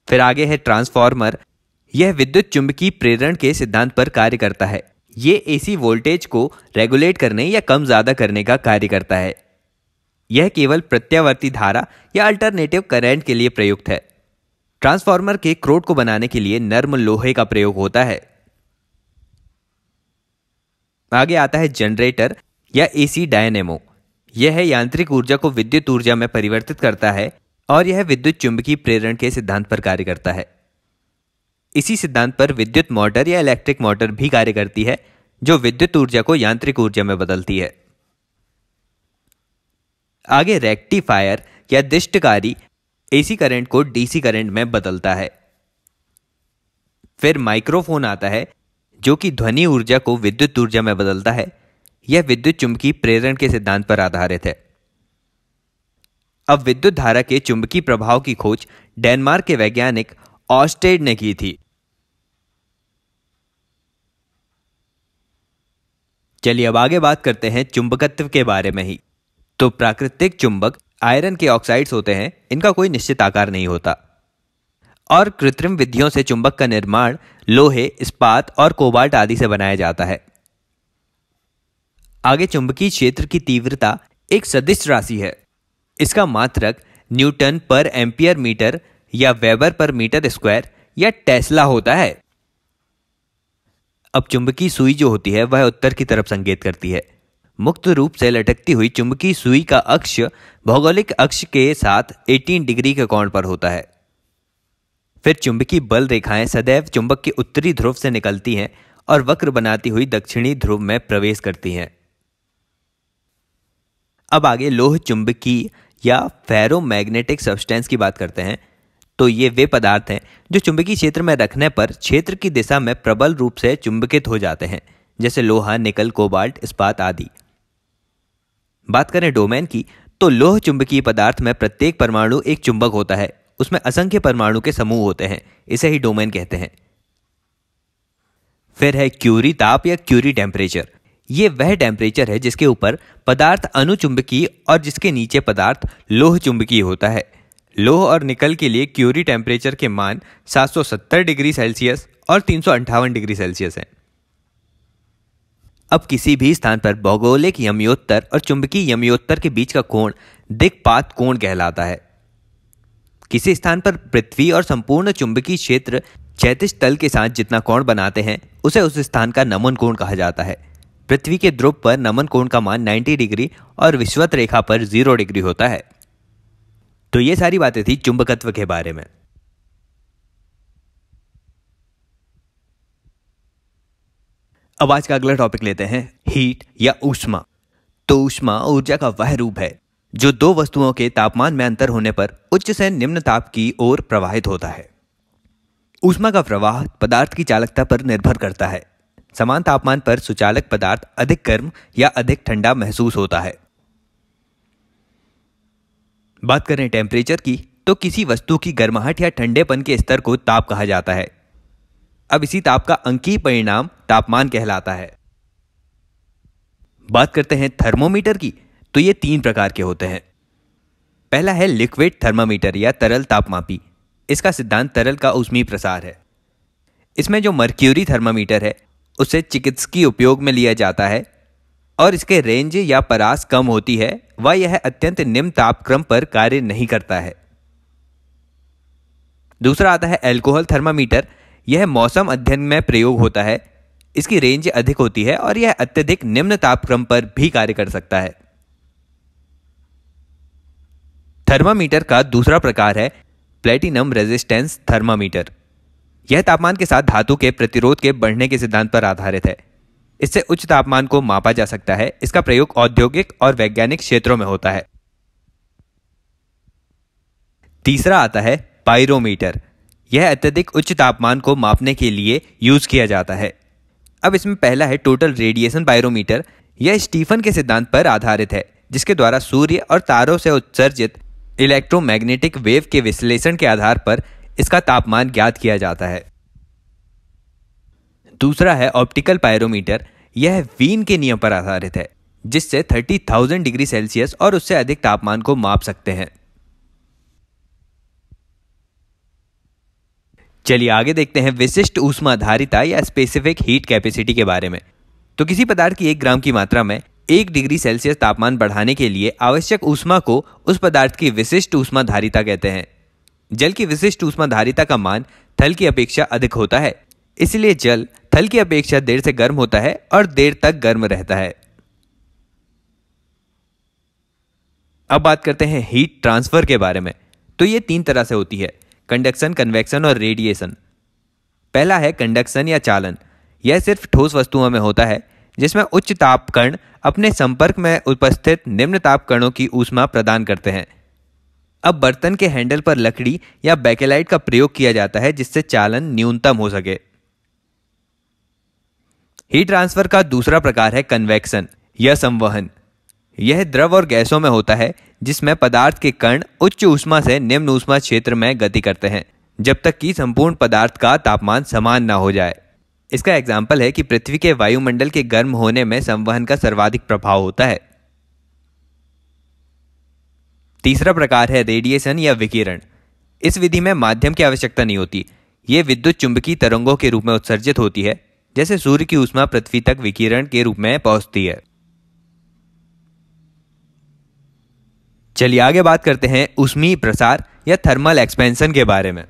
फिर आगे है ट्रांसफॉर्मर यह विद्युत चुंबकीय प्रेरण के सिद्धांत पर कार्य करता है ये एसी वोल्टेज को रेगुलेट करने या कम ज़्यादा करने का कार्य करता है यह केवल प्रत्यावर्ती धारा या अल्टरनेटिव करंट के लिए प्रयुक्त है ट्रांसफार्मर के क्रोट को बनाने के लिए नर्म लोहे का प्रयोग होता है आगे आता है जनरेटर या एसी डायनेमो यह यांत्रिक ऊर्जा को विद्युत ऊर्जा में परिवर्तित करता है और यह विद्युत चुंबकीय प्रेरण के सिद्धांत पर कार्य करता है इसी सिद्धांत पर विद्युत मोटर या इलेक्ट्रिक मोटर भी कार्य करती है जो विद्युत ऊर्जा को यांत्रिक ऊर्जा में बदलती है आगे रेक्टिफायर या दिष्टकारी एसी करंट को डीसी करंट में बदलता है फिर माइक्रोफोन आता है जो कि ध्वनि ऊर्जा को विद्युत ऊर्जा में बदलता है यह विद्युत चुंबकीय प्रेरण के सिद्धांत पर आधारित है अब विद्युत धारा के चुंबकीय प्रभाव की खोज डेनमार्क के वैज्ञानिक ऑस्टेड ने की थी चलिए अब आगे बात करते हैं चुंबकत्व के बारे में ही तो प्राकृतिक चुंबक आयरन के ऑक्साइड्स होते हैं इनका कोई निश्चित आकार नहीं होता और कृत्रिम विधियों से चुंबक का निर्माण लोहे इस्पात और कोबाल्ट आदि से बनाया जाता है आगे चुंबकीय क्षेत्र की तीव्रता एक सदिश राशि है इसका मात्रक न्यूटन पर एम्पियर मीटर या वेबर पर मीटर स्क्वायर या टेस्ला होता है अब चुंबकीय सुई जो होती है वह उत्तर की तरफ संकेत करती है मुक्त रूप से लटकती हुई चुंबकीय सुई का अक्ष भौगोलिक अक्ष के साथ 18 डिग्री के कोण पर होता है फिर चुंबकीय बल रेखाएं सदैव चुंबक के उत्तरी ध्रुव से निकलती हैं और वक्र बनाती हुई दक्षिणी ध्रुव में प्रवेश करती हैं अब आगे लोह चुंबकीय या फेरोमैग्नेटिक सब्सटेंस की बात करते हैं तो ये वे पदार्थ हैं जो चुंबकीय क्षेत्र में रखने पर क्षेत्र की दिशा में प्रबल रूप से चुंबकित हो जाते हैं जैसे लोहा निकल कोबाल्ट इस्पात आदि बात करें डोमेन की तो लोह चुंबकीय पदार्थ में प्रत्येक परमाणु एक चुंबक होता है उसमें असंख्य परमाणु के समूह होते हैं इसे ही डोमेन कहते हैं फिर है क्यूरी ताप या क्यूरी टेम्परेचर ये वह टेम्परेचर है जिसके ऊपर पदार्थ अनुचुंबकीय और जिसके नीचे पदार्थ लोह चुंबकीय होता है लोह और निकल के लिए क्यूरी टेम्परेचर के मान 770 डिग्री सेल्सियस और तीन डिग्री सेल्सियस हैं अब किसी भी स्थान पर भौगोलिक यमयोत्तर और चुंबकीय यमयोत्तर के बीच का कोण दिक्पात कोण कहलाता है किसी स्थान पर पृथ्वी और संपूर्ण चुंबकीय क्षेत्र क्षैतिज तल के साथ जितना कोण बनाते हैं उसे उस स्थान का नमन कोण कहा जाता है पृथ्वी के ध्रुव पर नमन कोण का मान 90 डिग्री और विश्वत रेखा पर जीरो डिग्री होता है तो ये सारी बातें थी चुंबकत्व के बारे में अब आज का अगला टॉपिक लेते हैं हीट या ऊष्मा तो ऊष्मा ऊर्जा का वह रूप है जो दो वस्तुओं के तापमान में अंतर होने पर उच्च से निम्न ताप की ओर प्रवाहित होता है ऊष्मा का प्रवाह पदार्थ की चालकता पर निर्भर करता है समान तापमान पर सुचालक पदार्थ अधिक गर्म या अधिक ठंडा महसूस होता है बात करें टेम्परेचर की तो किसी वस्तु की गर्माहट या ठंडेपन के स्तर को ताप कहा जाता है अब इसी ताप का अंकीय परिणाम तापमान कहलाता है बात करते हैं थर्मोमीटर की तो ये तीन प्रकार के होते हैं पहला है लिक्विड थर्मामीटर या तरल तापमापी इसका सिद्धांत तरल का उसमी प्रसार है इसमें जो मर्क्यूरी थर्मामीटर है उसे चिकित्सकीय उपयोग में लिया जाता है और इसके रेंज या परास कम होती है व यह अत्यंत निम्न तापक्रम पर कार्य नहीं करता है दूसरा आता है एल्कोहल थर्मामीटर यह मौसम अध्ययन में प्रयोग होता है इसकी रेंज अधिक होती है और यह अत्यधिक निम्न तापक्रम पर भी कार्य कर सकता है थर्मामीटर का दूसरा प्रकार है प्लेटिनम रेजिस्टेंस थर्मामीटर यह तापमान के साथ धातु के प्रतिरोध के बढ़ने के सिद्धांत पर आधारित है इससे उच्च तापमान को मापा जा सकता है इसका प्रयोग औद्योगिक और वैज्ञानिक क्षेत्रों में होता है तीसरा आता है पायरोमीटर यह अत्यधिक उच्च तापमान को मापने के लिए यूज किया जाता है अब इसमें पहला है टोटल रेडिएशन पायरोमीटर यह स्टीफन के सिद्धांत पर आधारित है जिसके द्वारा सूर्य और तारों से उत्सर्जित इलेक्ट्रोमैग्नेटिक वेव के विश्लेषण के आधार पर इसका तापमान ज्ञात किया जाता है दूसरा है ऑप्टिकल पायरोमीटर यह वीन के नियम पर आधारित है जिससे 30,000 डिग्री सेल्सियस और उससे अधिक तापमान को माप सकते हैं चलिए आगे देखते हैं विशिष्ट ऊष्माधारिता या स्पेसिफिक हीट कैपेसिटी के बारे में तो किसी पदार्थ की एक ग्राम की मात्रा में एक डिग्री सेल्सियस तापमान बढ़ाने के लिए आवश्यक ऊष्मा को उस पदार्थ की विशिष्ट ऊष्माधारिता कहते हैं जल की विशिष्ट धारिता का मान थल की अपेक्षा अधिक होता है इसलिए जल थल की अपेक्षा देर से गर्म होता है और देर तक गर्म रहता है अब बात करते हैं हीट ट्रांसफर के बारे में तो ये तीन तरह से होती है कंडक्शन कन्वेक्शन और रेडिएशन पहला है कंडक्शन या चालन यह सिर्फ ठोस वस्तुओं में होता है जिसमें उच्च ताप कण अपने संपर्क में उपस्थित निम्न ताप कणों की ऊष्मा प्रदान करते हैं अब बर्तन के हैंडल पर लकड़ी या बैकेलाइट का प्रयोग किया जाता है जिससे चालन न्यूनतम हो सके हीट ट्रांसफर का दूसरा प्रकार है कन्वेक्शन या संवहन यह द्रव और गैसों में होता है जिसमें पदार्थ के कण उच्च ऊष्मा से निम्न ऊष्मा क्षेत्र में गति करते हैं जब तक कि संपूर्ण पदार्थ का तापमान समान ना हो जाए इसका एग्जाम्पल है कि पृथ्वी के वायुमंडल के गर्म होने में संवहन का सर्वाधिक प्रभाव होता है तीसरा प्रकार है रेडिएशन या विकिरण इस विधि में माध्यम की आवश्यकता नहीं होती ये विद्युत चुंबकीय तरंगों के रूप में उत्सर्जित होती है जैसे सूर्य की उष्मा पृथ्वी तक विकिरण के रूप में पहुंचती है चलिए आगे बात करते हैं उष्मी प्रसार या थर्मल एक्सपेंशन के बारे में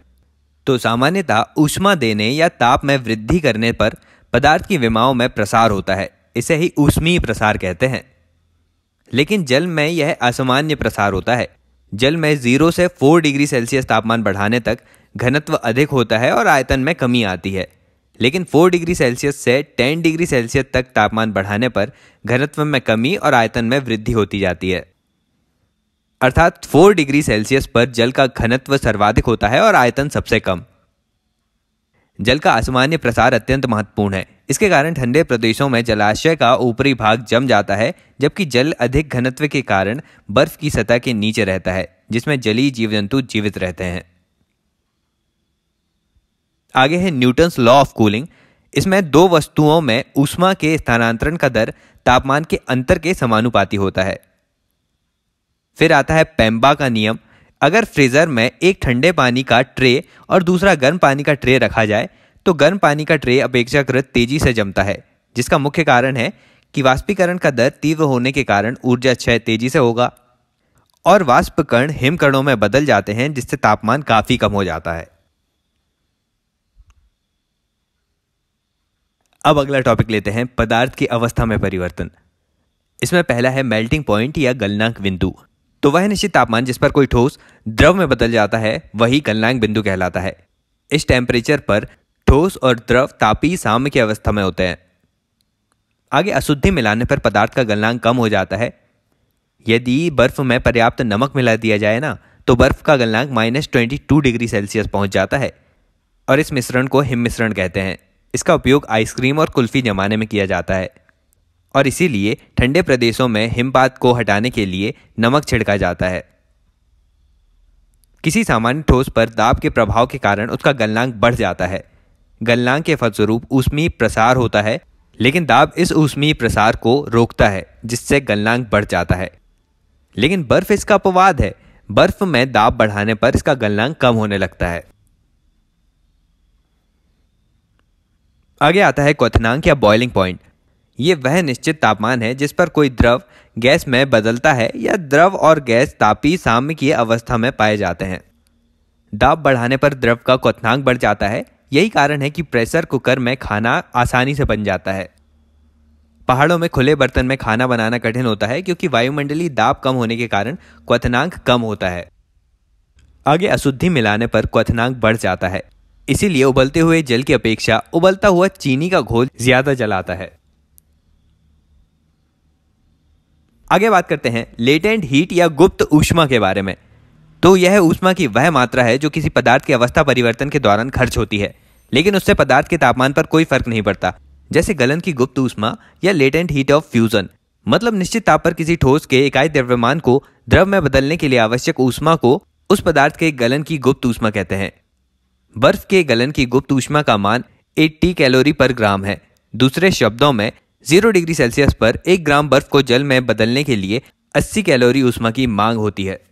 तो सामान्यतः उष्मा देने या ताप में वृद्धि करने पर पदार्थ की विमाओं में प्रसार होता है इसे ही उष्मीय प्रसार कहते हैं लेकिन जल में यह असामान्य प्रसार होता है जल में जीरो से फोर डिग्री सेल्सियस तापमान बढ़ाने तक घनत्व अधिक होता है और आयतन में कमी आती है लेकिन फोर डिग्री सेल्सियस से टेन डिग्री सेल्सियस तक तापमान बढ़ाने पर घनत्व में कमी और आयतन में वृद्धि होती जाती है अर्थात फोर डिग्री सेल्सियस पर जल का घनत्व सर्वाधिक होता है और आयतन सबसे कम जल का असामान्य प्रसार अत्यंत महत्वपूर्ण है इसके कारण ठंडे प्रदेशों में जलाशय का ऊपरी भाग जम जाता है जबकि जल अधिक घनत्व के कारण बर्फ की सतह के नीचे रहता है जिसमें जलीय जीव जंतु जीवित रहते हैं आगे है न्यूटन्स लॉ ऑफ कूलिंग इसमें दो वस्तुओं में उष्मा के स्थानांतरण का दर तापमान के अंतर के समानुपाती होता है फिर आता है पेम्बा का नियम अगर फ्रीजर में एक ठंडे पानी का ट्रे और दूसरा गर्म पानी का ट्रे रखा जाए तो गर्म पानी का ट्रे अपेक्षाकृत तेजी से जमता है जिसका मुख्य कारण है कि वाष्पीकरण का दर तीव्र होने के कारण ऊर्जा क्षय तेजी से होगा और वाष्प कण हिमकणों में बदल जाते हैं जिससे तापमान काफ़ी कम हो जाता है अब अगला टॉपिक लेते हैं पदार्थ की अवस्था में परिवर्तन इसमें पहला है मेल्टिंग पॉइंट या गलनांक बिंदु तो वह निश्चित तापमान जिस पर कोई ठोस द्रव में बदल जाता है वही गलनांक बिंदु कहलाता है इस टेम्परेचर पर ठोस और द्रव तापी साम्य की अवस्था में होते हैं आगे अशुद्धि मिलाने पर पदार्थ का गलनांक कम हो जाता है यदि बर्फ में पर्याप्त नमक मिला दिया जाए ना तो बर्फ का गलनांक minus twenty two degree Celsius पहुंच जाता है और इस मिश्रण को हिम मिश्रण कहते हैं इसका उपयोग आइसक्रीम और कुल्फी जमाने में किया जाता है और इसीलिए ठंडे प्रदेशों में हिमपात को हटाने के लिए नमक छिड़का जाता है किसी सामान्य ठोस पर दाब के प्रभाव के कारण उसका गलनांक बढ़ जाता है गलनांग के फलस्वरूप ऊष्मीय प्रसार होता है लेकिन दाब इस ऊष्मीय प्रसार को रोकता है जिससे गलनांग बढ़ जाता है लेकिन बर्फ इसका अपवाद है बर्फ में दाब बढ़ाने पर इसका गलनांग कम होने लगता है आगे आता है क्वथनांक या बॉइलिंग पॉइंट ये वह निश्चित तापमान है जिस पर कोई द्रव गैस में बदलता है या द्रव और गैस तापी साम्य की अवस्था में पाए जाते हैं दाब बढ़ाने पर द्रव का क्वथनांक बढ़ जाता है यही कारण है कि प्रेशर कुकर में खाना आसानी से बन जाता है पहाड़ों में खुले बर्तन में खाना बनाना कठिन होता है क्योंकि वायुमंडलीय दाब कम होने के कारण क्वथनांक कम होता है आगे अशुद्धि मिलाने पर क्वथनांक बढ़ जाता है इसीलिए उबलते हुए जल की अपेक्षा उबलता हुआ चीनी का घोल ज्यादा जलाता है आगे बात करते हैं लेटेंट हीट या गुप्त ऊष्मा के बारे में तो यह ऊष्मा की वह मात्रा है जो किसी पदार्थ की अवस्था परिवर्तन के दौरान खर्च होती है लेकिन उससे पदार्थ के तापमान पर कोई फर्क नहीं पड़ता जैसे गलन की गुप्त ऊष्मा या लेटेंट हीट ऑफ फ्यूजन मतलब निश्चित ताप पर किसी ठोस के इकाई द्रव्यमान को द्रव में बदलने के लिए आवश्यक ऊष्मा को उस पदार्थ के गलन की गुप्त ऊष्मा कहते हैं बर्फ के गलन की गुप्त ऊष्मा का मान 80 कैलोरी पर ग्राम है दूसरे शब्दों में जीरो डिग्री सेल्सियस पर एक ग्राम बर्फ को जल में बदलने के लिए 80 कैलोरी ऊष्मा की मांग होती है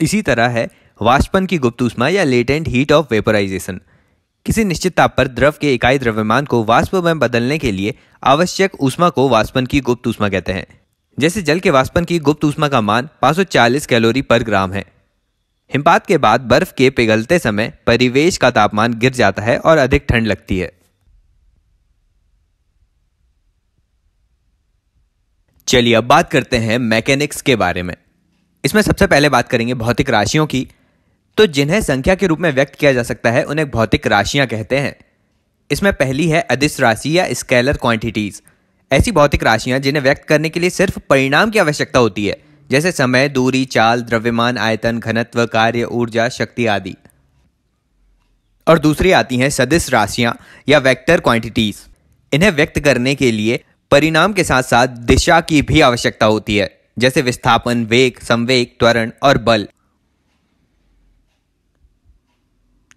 इसी तरह है वाष्पन की गुप्त ऊष्मा या लेटेंट हीट ऑफ वेपराइजेशन किसी निश्चित ताप पर द्रव के इकाई द्रव्यमान को वाष्प में बदलने के लिए आवश्यक ऊष्मा को वाष्पन की गुप्त ऊष्मा कहते हैं जैसे जल के वाष्पन की गुप्त ऊष्मा का मान 540 कैलोरी पर ग्राम है हिमपात के बाद बर्फ के पिघलते समय परिवेश का तापमान गिर जाता है और अधिक ठंड लगती है चलिए अब बात करते हैं मैकेनिक्स के बारे में इसमें सबसे पहले बात करेंगे भौतिक राशियों की तो जिन्हें संख्या के रूप में व्यक्त किया जा सकता है उन्हें भौतिक राशियां कहते हैं इसमें पहली है अदिश राशि या स्केलर क्वांटिटीज ऐसी भौतिक राशियां जिन्हें व्यक्त करने के लिए सिर्फ परिणाम की आवश्यकता होती है जैसे समय दूरी चाल द्रव्यमान आयतन घनत्व कार्य ऊर्जा शक्ति आदि और दूसरी आती हैं सदिश राशियां या वेक्टर क्वांटिटीज इन्हें व्यक्त करने के लिए परिणाम के साथ साथ दिशा की भी आवश्यकता होती है जैसे विस्थापन वेग संवेग त्वरण और बल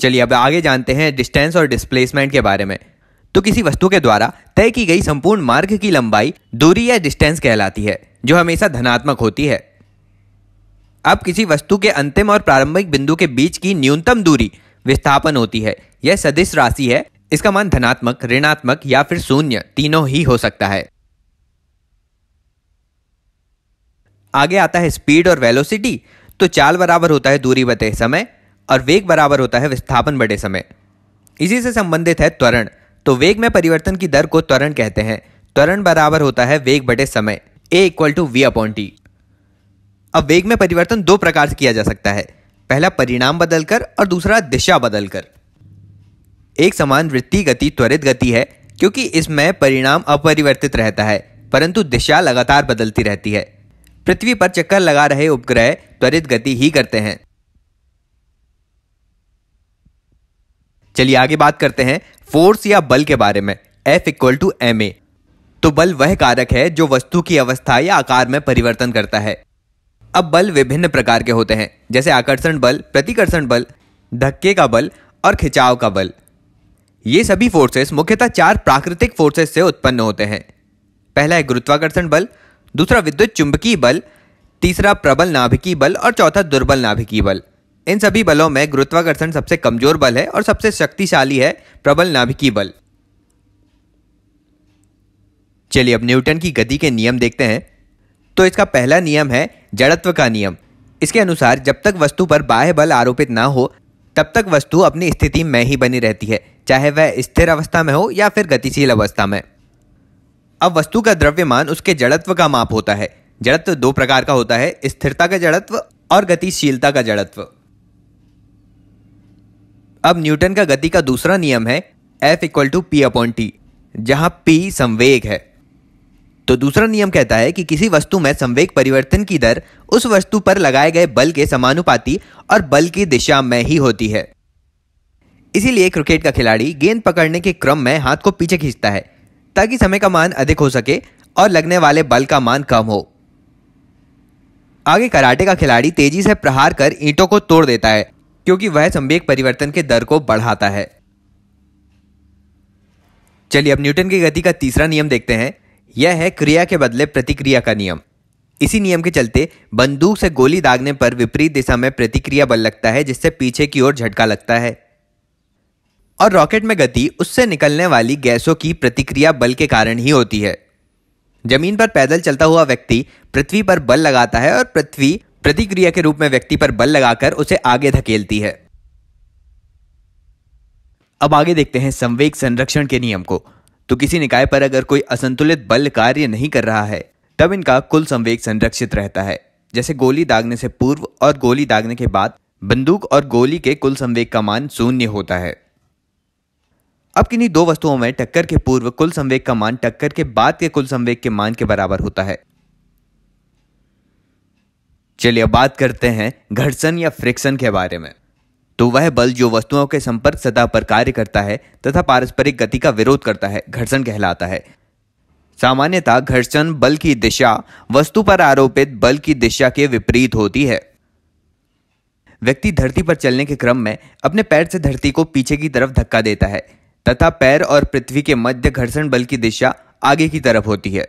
चलिए अब आगे जानते हैं डिस्टेंस और डिस्प्लेसमेंट के बारे में तो किसी वस्तु के द्वारा तय की गई संपूर्ण मार्ग की लंबाई दूरी या डिस्टेंस कहलाती है जो हमेशा धनात्मक होती है अब किसी वस्तु के अंतिम और प्रारंभिक बिंदु के बीच की न्यूनतम दूरी विस्थापन होती है यह सदिश राशि है इसका मान धनात्मक ऋणात्मक या फिर शून्य तीनों ही हो सकता है आगे आता है स्पीड और वेलोसिटी तो चाल बराबर होता है दूरी बटे समय और वेग बराबर होता है विस्थापन बटे समय इसी से संबंधित है त्वरण तो वेग में परिवर्तन की दर को त्वरण कहते हैं त्वरण बराबर होता है वेग बटे समय A equal to V upon T अब वेग में परिवर्तन दो प्रकार से किया जा सकता है पहला परिणाम बदलकर और दूसरा दिशा बदलकर एक समान वृत्ति गति त्वरित गति है क्योंकि इसमें परिणाम अपरिवर्तित रहता है परंतु दिशा लगातार बदलती रहती है पृथ्वी पर चक्कर लगा रहे उपग्रह त्वरित गति ही करते हैं चलिए आगे बात करते हैं फोर्स या बल के बारे में F equal to M A तो बल वह कारक है जो वस्तु की अवस्था या आकार में परिवर्तन करता है अब बल विभिन्न प्रकार के होते हैं जैसे आकर्षण बल प्रतिकर्षण बल धक्के का बल और खिंचाव का बल ये सभी फोर्सेस मुख्यतः चार प्राकृतिक फोर्सेस से उत्पन्न होते हैं पहला है गुरुत्वाकर्षण बल दूसरा विद्युत चुंबकीय बल तीसरा प्रबल नाभिकीय बल और चौथा दुर्बल नाभिकीय बल इन सभी बलों में गुरुत्वाकर्षण सबसे कमजोर बल है और सबसे शक्तिशाली है प्रबल नाभिकीय बल चलिए अब न्यूटन की गति के नियम देखते हैं तो इसका पहला नियम है जड़त्व का नियम इसके अनुसार जब तक वस्तु पर बाह्य बल आरोपित ना हो तब तक वस्तु अपनी स्थिति में ही बनी रहती है चाहे वह स्थिर अवस्था में हो या फिर गतिशील अवस्था में अब वस्तु का द्रव्यमान उसके जड़त्व का माप होता है जड़त्व दो प्रकार का होता है स्थिरता का जड़त्व और गतिशीलता का जड़त्व अब न्यूटन का गति का दूसरा नियम है F equal to P upon T जहां पी संवेग है तो दूसरा नियम कहता है कि किसी वस्तु में संवेग परिवर्तन की दर उस वस्तु पर लगाए गए बल के समानुपाती और बल की दिशा में ही होती है इसीलिए क्रिकेट का खिलाड़ी गेंद पकड़ने के क्रम में हाथ को पीछे खींचता है ताकि समय का मान अधिक हो सके और लगने वाले बल का मान कम हो आगे कराटे का खिलाड़ी तेजी से प्रहार कर ईंटों को तोड़ देता है क्योंकि वह संवेक परिवर्तन के दर को बढ़ाता है चलिए अब न्यूटन की गति का तीसरा नियम देखते हैं यह है क्रिया के बदले प्रतिक्रिया का नियम इसी नियम के चलते बंदूक से गोली दागने पर विपरीत दिशा में प्रतिक्रिया बल लगता है जिससे पीछे की ओर झटका लगता है और रॉकेट में गति उससे निकलने वाली गैसों की प्रतिक्रिया बल के कारण ही होती है जमीन पर पैदल चलता हुआ व्यक्ति पृथ्वी पर बल लगाता है और पृथ्वी प्रतिक्रिया के रूप में व्यक्ति पर बल लगाकर उसे आगे धकेलती है अब आगे देखते हैं संवेग संरक्षण के नियम को तो किसी निकाय पर अगर कोई असंतुलित बल कार्य नहीं कर रहा है तब इनका कुल संवेग संरक्षित रहता है जैसे गोली दागने से पूर्व और गोली दागने के बाद बंदूक और गोली के कुल संवेग का मान शून्य होता है अब किन्हीं दो वस्तुओं में टक्कर के पूर्व कुल संवेग का मान टक्कर के बाद के कुल संवेग के मान के बराबर होता है चलिए बात करते हैं घर्षण या फ्रिक्शन के बारे में तो वह बल जो वस्तुओं के संपर्क सतह पर कार्य करता है तथा पारस्परिक गति का विरोध करता है घर्षण कहलाता है सामान्यतः घर्षण बल की दिशा वस्तु पर आरोपित बल की दिशा के विपरीत होती है व्यक्ति धरती पर चलने के क्रम में अपने पैर से धरती को पीछे की तरफ धक्का देता है तथा पैर और पृथ्वी के मध्य घर्षण बल की दिशा आगे की तरफ होती है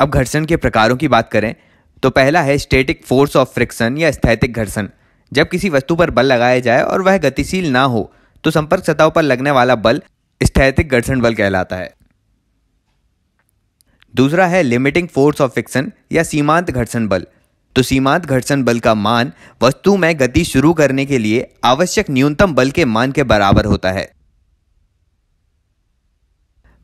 अब घर्षण के प्रकारों की बात करें तो पहला है स्टेटिक फोर्स ऑफ फ्रिक्शन या स्थैतिक घर्षण जब किसी वस्तु पर बल लगाया जाए और वह गतिशील ना हो तो संपर्क सतह पर लगने वाला बल स्थैतिक घर्षण बल कहलाता है दूसरा है लिमिटिंग फोर्स ऑफ फ्रिक्शन या सीमांत घर्षण बल तो सीमांत घर्षण बल का मान वस्तु में गति शुरू करने के लिए आवश्यक न्यूनतम बल के मान के बराबर होता है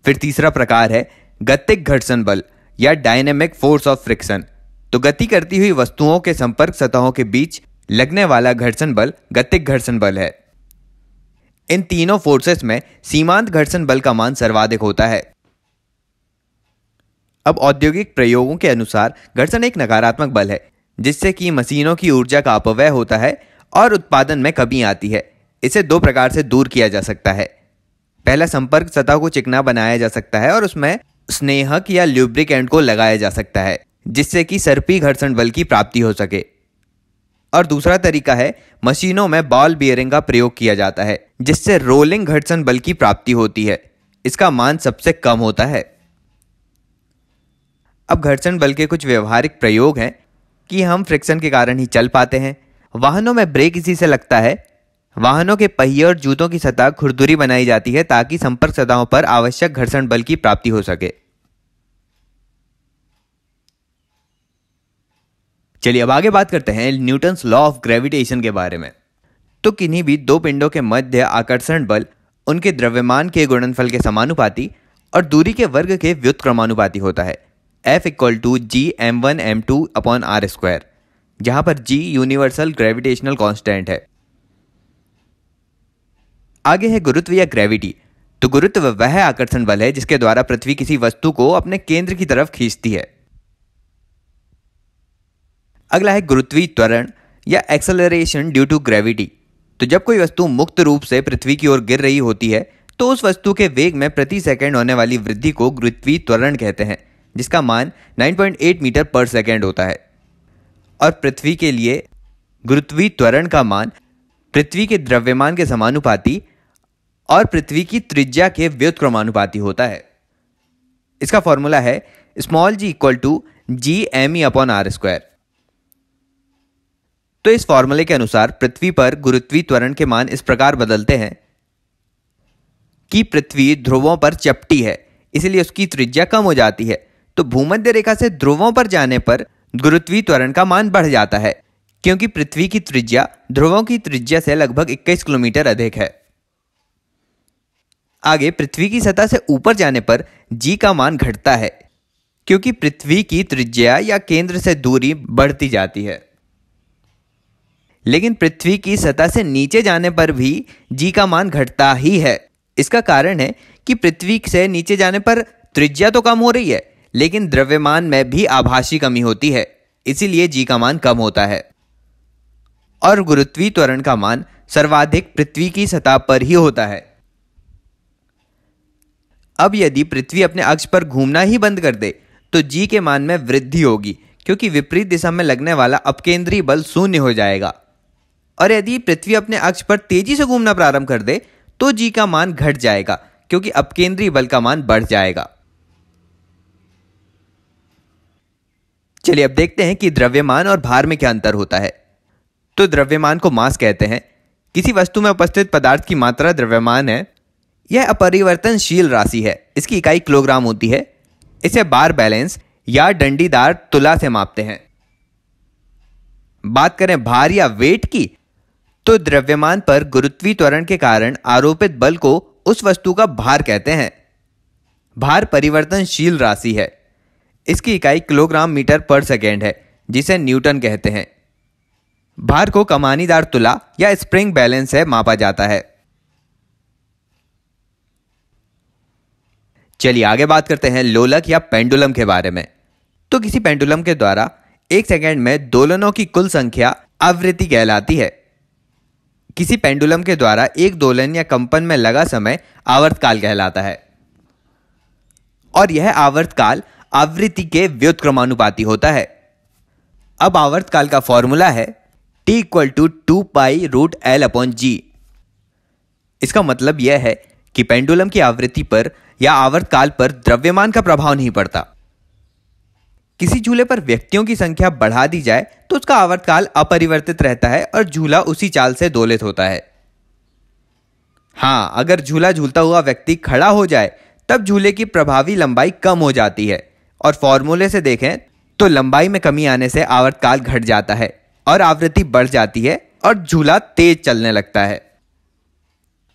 फिर तीसरा प्रकार है गतिक घर्षण बल या डायनेमिक फोर्स ऑफ फ्रिक्शन तो गति करती हुई वस्तुओं के संपर्क सतहों के बीच लगने वाला घर्षण बल गतिक घर्षण बल है इन तीनों फोर्सेस में सीमांत घर्षण बल का मान सर्वाधिक होता है अब औद्योगिक प्रयोगों के अनुसार घर्षण एक नकारात्मक बल है जिससे कि मशीनों की ऊर्जा का अपव्यय होता है और उत्पादन में कमी आती है इसे दो प्रकार से दूर किया जा सकता है पहला संपर्क सतह को चिकना बनाया जा सकता है और उसमें स्नेहक या ल्यूब्रिकेंट को लगाया जा सकता है जिससे कि सर्पी घर्षण बल की प्राप्ति हो सके और दूसरा तरीका है मशीनों में बॉल बियरिंग का प्रयोग किया जाता है जिससे रोलिंग घर्षण बल की प्राप्ति होती है इसका मान सबसे कम होता है अब घर्षण बल के कुछ व्यवहारिक प्रयोग हैं कि हम फ्रिक्शन के कारण ही चल पाते हैं वाहनों में ब्रेक इसी से लगता है वाहनों के पहिए और जूतों की सतह खुरदुरी बनाई जाती है ताकि संपर्क सतहों पर आवश्यक घर्षण बल की प्राप्ति हो सके चलिए अब आगे बात करते हैं न्यूटन्स लॉ ऑफ ग्रेविटेशन के बारे में तो किन्हीं भी दो पिंडों के मध्य आकर्षण बल उनके द्रव्यमान के गुणनफल के समानुपाती और दूरी के वर्ग के व्युत्क्रमानुपाती होता है F equal to G M one M two upon R square जहां पर जी यूनिवर्सल ग्रेविटेशनल कांस्टेंट है आगे है गुरुत्व या ग्रेविटी तो गुरुत्व वह आकर्षण बल है जिसके द्वारा पृथ्वी किसी वस्तु को अपने केंद्र की तरफ खींचती है अगला है गुरुत्वीय त्वरण या एक्सेलरेशन ड्यू टू ग्रेविटी तो जब कोई वस्तु मुक्त रूप से पृथ्वी की ओर गिर रही होती है तो उस वस्तु के वेग में प्रति सेकंड होने वाली वृद्धि को गुरुत्वीय त्वरण कहते हैं जिसका मान 9.8 मीटर पर सेकेंड होता है और पृथ्वी के लिए गुरुत्वी त्वरण का मान पृथ्वी के द्रव्यमान के समानुपाती और पृथ्वी की त्रिज्या के व्युत्क्रमानुपाती होता है इसका फॉर्मूला है small G equal to G M E upon R square तो इस फॉर्मूले के अनुसार पृथ्वी पर गुरुत्वी त्वरण के मान इस प्रकार बदलते हैं कि पृथ्वी ध्रुवों पर चपटी है इसलिए उसकी त्रिज्या कम हो जाती है तो भूमध्य रेखा से ध्रुवों पर जाने पर गुरुत्वीय त्वरण का मान बढ़ जाता है क्योंकि पृथ्वी की त्रिज्या ध्रुवों की त्रिज्या से लगभग 21 किलोमीटर अधिक है आगे पृथ्वी की सतह से ऊपर जाने पर जी का मान घटता है क्योंकि पृथ्वी की त्रिज्या या केंद्र से दूरी बढ़ती जाती है लेकिन पृथ्वी की सतह से नीचे जाने पर भी जी का मान घटता ही है इसका कारण है कि पृथ्वी से नीचे जाने पर त्रिज्या तो कम हो रही है लेकिन द्रव्यमान में भी आभाषी कमी होती है इसीलिए जी का मान कम होता है और गुरुत्वीय त्वरण का मान सर्वाधिक पृथ्वी की सतह पर ही होता है अब यदि पृथ्वी अपने अक्ष पर घूमना ही बंद कर दे तो जी के मान में वृद्धि होगी क्योंकि विपरीत दिशा में लगने वाला अपकेंद्रीय बल शून्य हो जाएगा और यदि पृथ्वी अपने अक्ष पर तेजी से घूमना प्रारंभ कर दे तो जी का मान घट जाएगा क्योंकि अपकेंद्रीय बल का मान बढ़ जाएगा चलिए अब देखते हैं कि द्रव्यमान और भार में क्या अंतर होता है तो द्रव्यमान को मास कहते हैं किसी वस्तु में उपस्थित पदार्थ की मात्रा द्रव्यमान है यह अपरिवर्तनशील राशि है इसकी इकाई किलोग्राम होती है इसे बार बैलेंस या डंडीदार तुला से मापते हैं बात करें भार या वेट की तो द्रव्यमान पर गुरुत्वी त्वरण के कारण आरोपित बल को उस वस्तु का भार कहते हैं भार परिवर्तनशील राशि है इसकी इकाई किलोग्राम मीटर पर सेकेंड है जिसे न्यूटन कहते हैं भार को कमानीदार तुला या स्प्रिंग बैलेंस से मापा जाता है चलिए आगे बात करते हैं लोलक या पेंडुलम के बारे में तो किसी पेंडुलम के द्वारा एक सेकेंड में दोलनों की कुल संख्या आवृत्ति कहलाती है किसी पेंडुलम के द्वारा एक दोलन या कंपन में लगा समय आवर्तकाल कहलाता है और यह आवर्तकाल आवृत्ति के व्युत्क्रमानुपाती होता है अब आवर्तकाल का फॉर्मूला है T equal to two pi root L upon G इसका मतलब यह है कि पेंडुलम की आवृत्ति पर या आवर्तकाल पर द्रव्यमान का प्रभाव नहीं पड़ता किसी झूले पर व्यक्तियों की संख्या बढ़ा दी जाए तो उसका आवर्तकाल अपरिवर्तित रहता है और झूला उसी चाल से दोलित होता है हाँ अगर झूला झूलता हुआ व्यक्ति खड़ा हो जाए तब झूले की प्रभावी लंबाई कम हो जाती है और फॉर्मूले से देखें तो लंबाई में कमी आने से आवर्तकाल घट जाता है और आवृत्ति बढ़ जाती है और झूला तेज चलने लगता है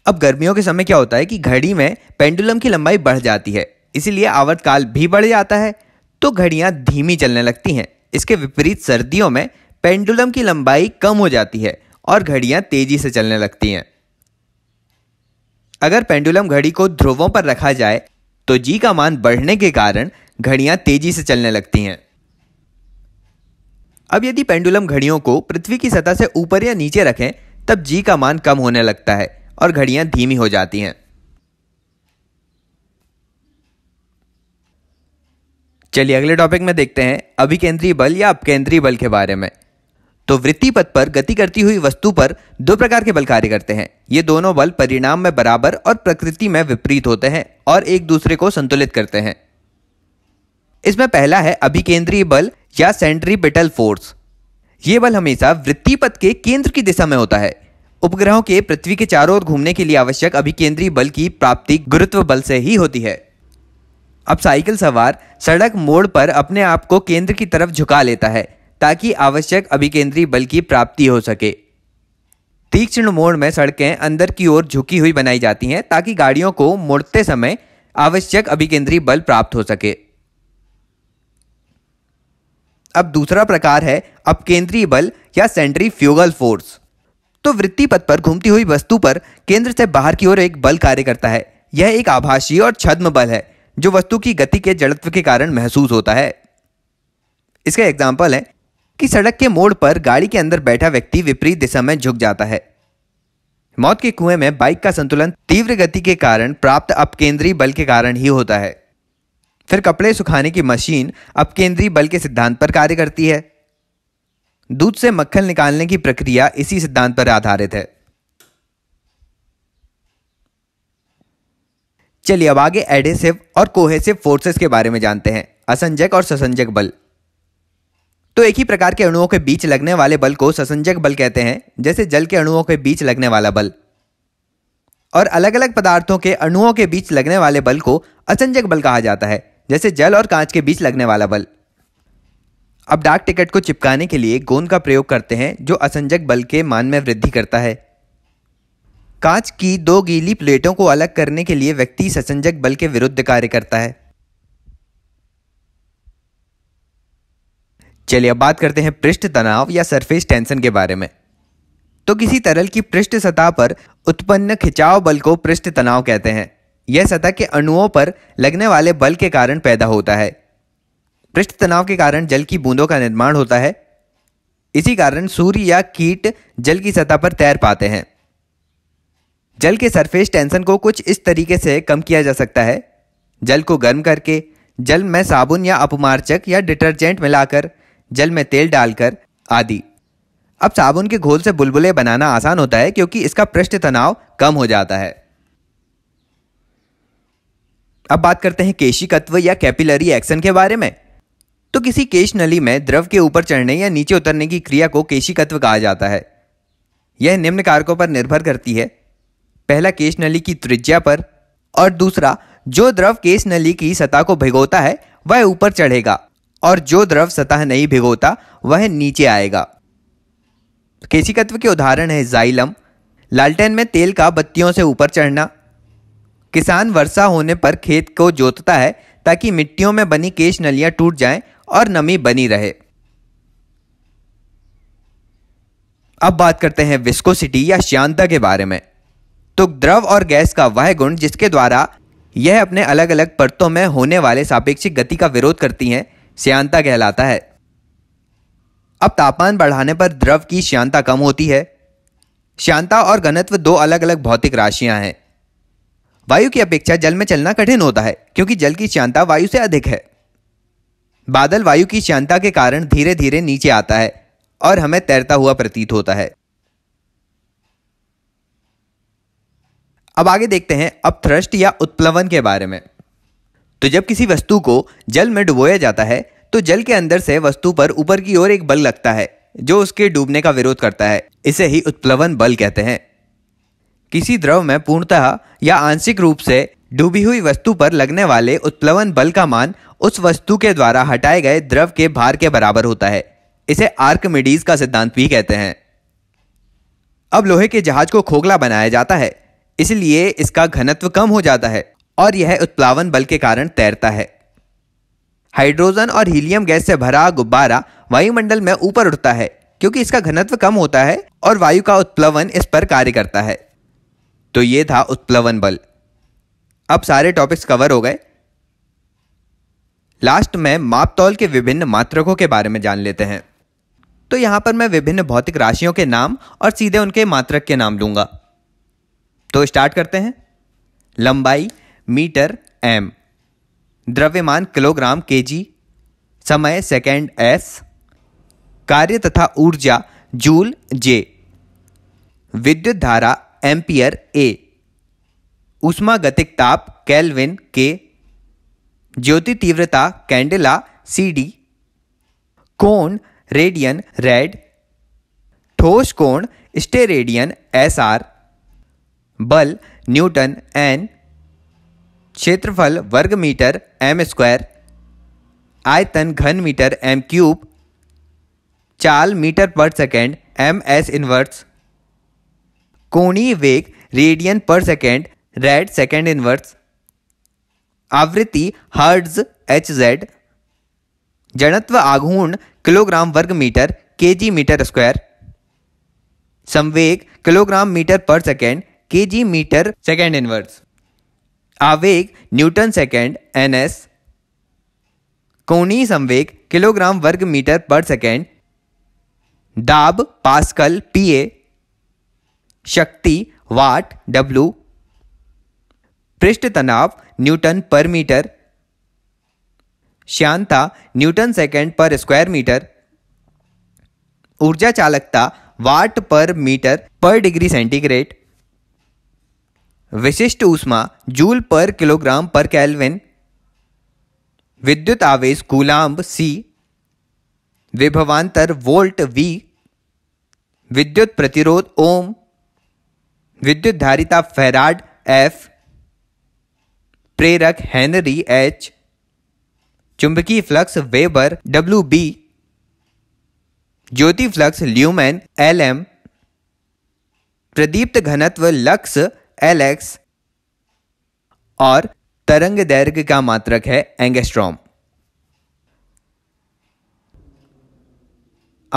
अब गर्मियों के समय क्या होता है कि घड़ी में पेंडुलम की लंबाई बढ़ जाती है इसीलिए आवर्तकाल भी बढ़ जाता है तो घड़ियां धीमी चलने लगती हैं इसके विपरीत सर्दियों में पेंडुलम की लंबाई कम हो जाती है और घड़ियां तेजी से चलने लगती हैं अगर पेंडुलम घड़ी को ध्रुवों पर रखा जाए तो जी का मान बढ़ने के कारण घड़ियां तेजी से चलने लगती हैं अब यदि पेंडुलम घड़ियों को पृथ्वी की सतह से ऊपर या नीचे रखें तब जी का मान कम होने लगता है और घड़ियां धीमी हो जाती हैं चलिए अगले टॉपिक में देखते हैं अभिकेंद्रीय बल या अपकेंद्रीय बल के बारे में तो वृत्ति पथ पर गति करती हुई वस्तु पर दो प्रकार के बल कार्य करते हैं ये दोनों बल परिणाम में बराबर और प्रकृति में विपरीत होते हैं और एक दूसरे को संतुलित करते हैं इसमें पहला है अभिकेंद्रीय बल या सेंट्री बिटल फोर्स ये बल हमेशा वृत्ति पथ के केंद्र की दिशा में होता है उपग्रहों के पृथ्वी के चारों ओर घूमने के लिए आवश्यक अभिकेंद्रीय बल की प्राप्ति गुरुत्व बल से ही होती है अब साइकिल सवार सड़क मोड़ पर अपने आप को केंद्र की तरफ झुका लेता है ताकि आवश्यक अभिकेंद्रीय बल की प्राप्ति हो सके तीक्ष्ण मोड़ में सड़कें अंदर की ओर झुकी हुई बनाई जाती हैं ताकि गाड़ियों को मोड़ते समय आवश्यक अभिकेंद्रीय बल प्राप्त हो सके अब दूसरा प्रकार है अपकेंद्रीय बल या सेंट्री फ्यूगल फोर्स तो वृत्ति पथ पर घूमती हुई वस्तु पर केंद्र से बाहर की ओर एक बल कार्य करता है यह एक आभाषीय और छद्म बल है जो वस्तु की गति के जड़त्व के कारण महसूस होता है इसका एग्जाम्पल है कि सड़क के मोड़ पर गाड़ी के अंदर बैठा व्यक्ति विपरीत दिशा में झुक जाता है मौत के कुएं में बाइक का संतुलन तीव्र गति के कारण प्राप्त अपकेंद्रीय बल के कारण ही होता है फिर कपड़े सुखाने की मशीन अब केंद्रीय बल के सिद्धांत पर कार्य करती है दूध से मक्खन निकालने की प्रक्रिया इसी सिद्धांत पर आधारित है चलिए अब आगे एडेसिव और कोहेसिव फोर्सेस के बारे में जानते हैं असंजक और ससंजक बल तो एक ही प्रकार के अणुओं के बीच लगने वाले बल को ससंजक बल कहते हैं जैसे जल के अणुओं के बीच लगने वाला बल और अलग अलग पदार्थों के अणुओं के बीच लगने वाले बल को असंजक बल कहा जाता है जैसे जल और कांच के बीच लगने वाला बल अब डाक टिकट को चिपकाने के लिए गोंद का प्रयोग करते हैं जो असंजक बल के मान में वृद्धि करता है कांच की दो गीली प्लेटों को अलग करने के लिए व्यक्ति ससंजक बल के विरुद्ध कार्य करता है चलिए अब बात करते हैं पृष्ठ तनाव या सरफेस टेंशन के बारे में तो किसी तरल की पृष्ठ सतह पर उत्पन्न खिंचाव बल को पृष्ठ तनाव कहते हैं यह सतह के अणुओं पर लगने वाले बल के कारण पैदा होता है पृष्ठ तनाव के कारण जल की बूंदों का निर्माण होता है इसी कारण सूर्य या कीट जल की सतह पर तैर पाते हैं जल के सरफेस टेंशन को कुछ इस तरीके से कम किया जा सकता है जल को गर्म करके जल में साबुन या अपमार्चक या डिटर्जेंट मिलाकर जल में तेल डालकर आदि अब साबुन के घोल से बुलबुले बनाना आसान होता है क्योंकि इसका पृष्ठ तनाव कम हो जाता है अब बात करते हैं केशी तत्व या कैपिलरी एक्शन के बारे में तो किसी केश नली में द्रव के ऊपर चढ़ने या नीचे उतरने की क्रिया को केशी तत्व कहा जाता है यह निम्न कारकों पर निर्भर करती है पहला केश नली की त्रिज्या पर और दूसरा जो द्रव केश नली की सतह को भिगोता है वह ऊपर चढ़ेगा और जो द्रव सतह नहीं भिगोता वह नीचे आएगा केशिकत्व के उदाहरण है जाइलम लालटेन में तेल का बत्तियों से ऊपर चढ़ना किसान वर्षा होने पर खेत को जोतता है ताकि मिट्टियों में बनी केश नलियां टूट जाएं और नमी बनी रहे अब बात करते हैं विस्कोसिटी या श्यांता के बारे में तो द्रव और गैस का वह गुण जिसके द्वारा यह अपने अलग अलग परतों में होने वाले सापेक्षिक गति का विरोध करती हैं श्यांता कहलाता है अब तापमान बढ़ाने पर द्रव की श्यांता कम होती है श्यांता और घनत्व दो अलग अलग भौतिक राशियां हैं वायु की अपेक्षा जल में चलना कठिन होता है क्योंकि जल की श्यांता वायु से अधिक है बादल वायु की श्यांता के कारण धीरे धीरे नीचे आता है और हमें तैरता हुआ प्रतीत होता है अब आगे देखते हैं थ्रष्ट या उत्प्लवन के बारे में तो जब किसी वस्तु को जल में डुबोया जाता है तो जल के अंदर से वस्तु पर ऊपर की ओर एक बल लगता है जो उसके डूबने का विरोध करता है इसे ही उत्प्लवन बल कहते हैं किसी द्रव में पूर्णतः या आंशिक रूप से डूबी हुई वस्तु पर लगने वाले उत्प्लवन बल का मान उस वस्तु के द्वारा हटाए गए द्रव के भार के बराबर होता है इसे आर्कमिडीज का सिद्धांत भी कहते हैं अब लोहे के जहाज को खोखला बनाया जाता है इसलिए इसका घनत्व कम हो जाता है और यह उत्प्लावन बल के कारण तैरता है हाइड्रोजन और हीलियम गैस से भरा गुब्बारा वायुमंडल में ऊपर उठता है क्योंकि इसका घनत्व कम होता है और वायु का उत्प्लवन इस पर कार्य करता है तो ये था उत्प्लवन बल अब सारे टॉपिक्स कवर हो गए लास्ट में मापतौल के विभिन्न मात्रकों के बारे में जान लेते हैं तो यहां पर मैं विभिन्न भौतिक राशियों के नाम और सीधे उनके मात्रक के नाम लूंगा तो स्टार्ट करते हैं लंबाई मीटर एम द्रव्यमान किलोग्राम जी समय सेकेंड एस कार्य तथा ऊर्जा जूल जे विद्युत धारा एम्पियर ए उष्मागतिक ताप कैलविन के ज्योति तीव्रता कैंडेला सी डी कोण रेडियन रेड ठोस कोण स्टेरेडियन एस आर बल न्यूटन एन क्षेत्रफल वर्ग मीटर एम स्क्वायर आयतन घन मीटर एम क्यूब चाल मीटर पर सेकेंड एम एस इनवर्ट्स कोणीय वेग रेडियन पर सेकेंड रेड सेकेंड इनवर्स आवृत्ति हर्ड्स एच जेड जड़त्व आघूर्ण किलोग्राम वर्ग metre K G metre square संवेग किलोग्राम मीटर पर second K G metre second inverse आवेग न्यूटन सेकेंड एन एस कोणीय संवेग किलोग्राम वर्ग मीटर पर सेकेंड दाब पास्कल पी ए शक्ति वाट डब्लू पृष्ठ तनाव न्यूटन पर मीटर श्यांता न्यूटन सेकेंड पर स्क्वायर मीटर ऊर्जा चालकता वाट पर मीटर पर डिग्री सेंटीग्रेड विशिष्ट ऊष्मा जूल पर किलोग्राम पर कैलविन विद्युत आवेश गुलाम्ब सी विभवांतर वोल्ट वी विद्युत प्रतिरोध ओम विद्युत धारिता फेराड एफ प्रेरक हेनरी एच चुंबकीय फ्लक्स वेबर डब्ल्यू बी ज्योति फ्लक्स ल्यूमेन एल एम प्रदीप्त घनत्व लक्स एल एक्स और तरंग दैर्घ्य का मात्रक है एंगेस्ट्रॉम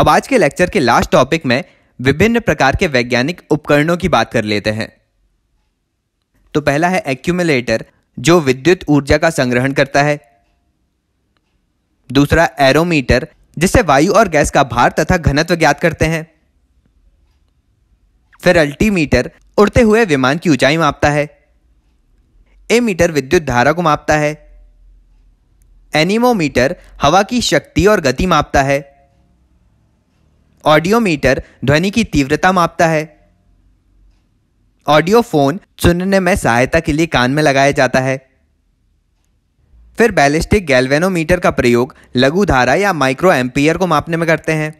अब आज के लेक्चर के लास्ट टॉपिक में विभिन्न प्रकार के वैज्ञानिक उपकरणों की बात कर लेते हैं तो पहला है एक्यूमुलेटर जो विद्युत ऊर्जा का संग्रहण करता है दूसरा एरोमीटर जिससे वायु और गैस का भार तथा घनत्व ज्ञात करते हैं फिर अल्टीमीटर उड़ते हुए विमान की ऊंचाई मापता है ए मीटर विद्युत धारा को मापता है एनिमोमीटर हवा की शक्ति और गति मापता है ऑडियोमीटर ध्वनि की तीव्रता मापता है ऑडियोफोन चुनने में सहायता के लिए कान में लगाया जाता है फिर बैलिस्टिक गैल्वेनोमीटर का प्रयोग लघु धारा या माइक्रो एम्पियर को मापने में करते हैं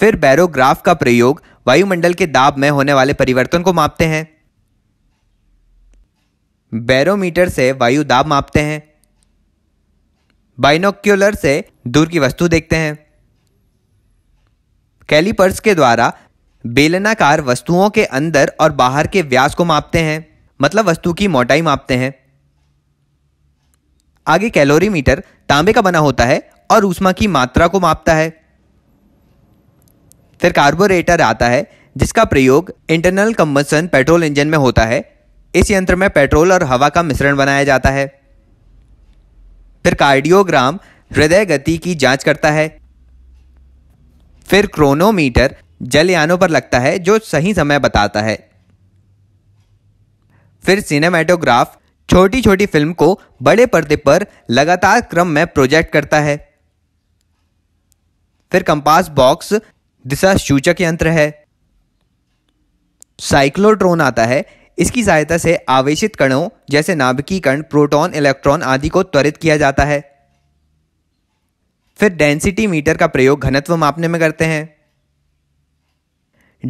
फिर बैरोग्राफ का प्रयोग वायुमंडल के दाब में होने वाले परिवर्तन को मापते हैं बैरोमीटर से वायु दाब मापते हैं बाइनोक्यूलर से दूर की वस्तु देखते हैं कैलिपर्स के द्वारा बेलनाकार वस्तुओं के अंदर और बाहर के व्यास को मापते हैं मतलब वस्तु की मोटाई मापते हैं आगे कैलोरीमीटर तांबे का बना होता है और ऊष्मा की मात्रा को मापता है फिर कार्बोरेटर आता है जिसका प्रयोग इंटरनल कम्बसन पेट्रोल इंजन में होता है इस यंत्र में पेट्रोल और हवा का मिश्रण बनाया जाता है फिर कार्डियोग्राम हृदय गति की जांच करता है फिर क्रोनोमीटर जलयानों पर लगता है जो सही समय बताता है फिर सिनेमेटोग्राफ छोटी छोटी फिल्म को बड़े पर्दे पर लगातार क्रम में प्रोजेक्ट करता है फिर कंपास बॉक्स दिशा सूचक यंत्र है साइक्लोट्रोन आता है इसकी सहायता से आवेशित कणों जैसे नाभिकीय कण प्रोटॉन इलेक्ट्रॉन आदि को त्वरित किया जाता है फिर डेंसिटी मीटर का प्रयोग घनत्व मापने में करते हैं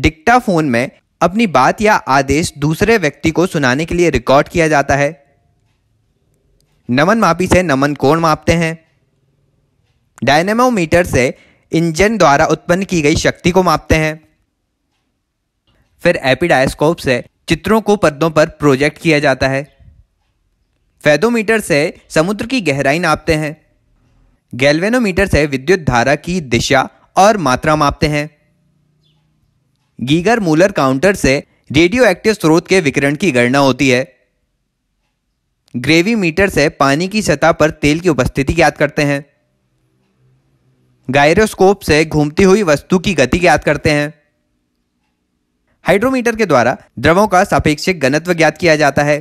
डिक्टाफोन में अपनी बात या आदेश दूसरे व्यक्ति को सुनाने के लिए रिकॉर्ड किया जाता है नमन मापी से नमन कोण मापते हैं डायनेमोमीटर से इंजन द्वारा उत्पन्न की गई शक्ति को मापते हैं फिर एपिडाइस्कोप से चित्रों को पर्दों पर प्रोजेक्ट किया जाता है फैदोमीटर से समुद्र की गहराई नापते हैं गैल्वेनोमीटर से विद्युत धारा की दिशा और मात्रा मापते हैं गीगर मूलर काउंटर से रेडियो एक्टिव स्रोत के विकिरण की गणना होती है ग्रेवी मीटर से पानी की सतह पर तेल की उपस्थिति ज्ञात करते हैं गायरोस्कोप से घूमती हुई वस्तु की गति ज्ञात करते हैं हाइड्रोमीटर के द्वारा द्रवों का सापेक्षिक घनत्व ज्ञात किया जाता है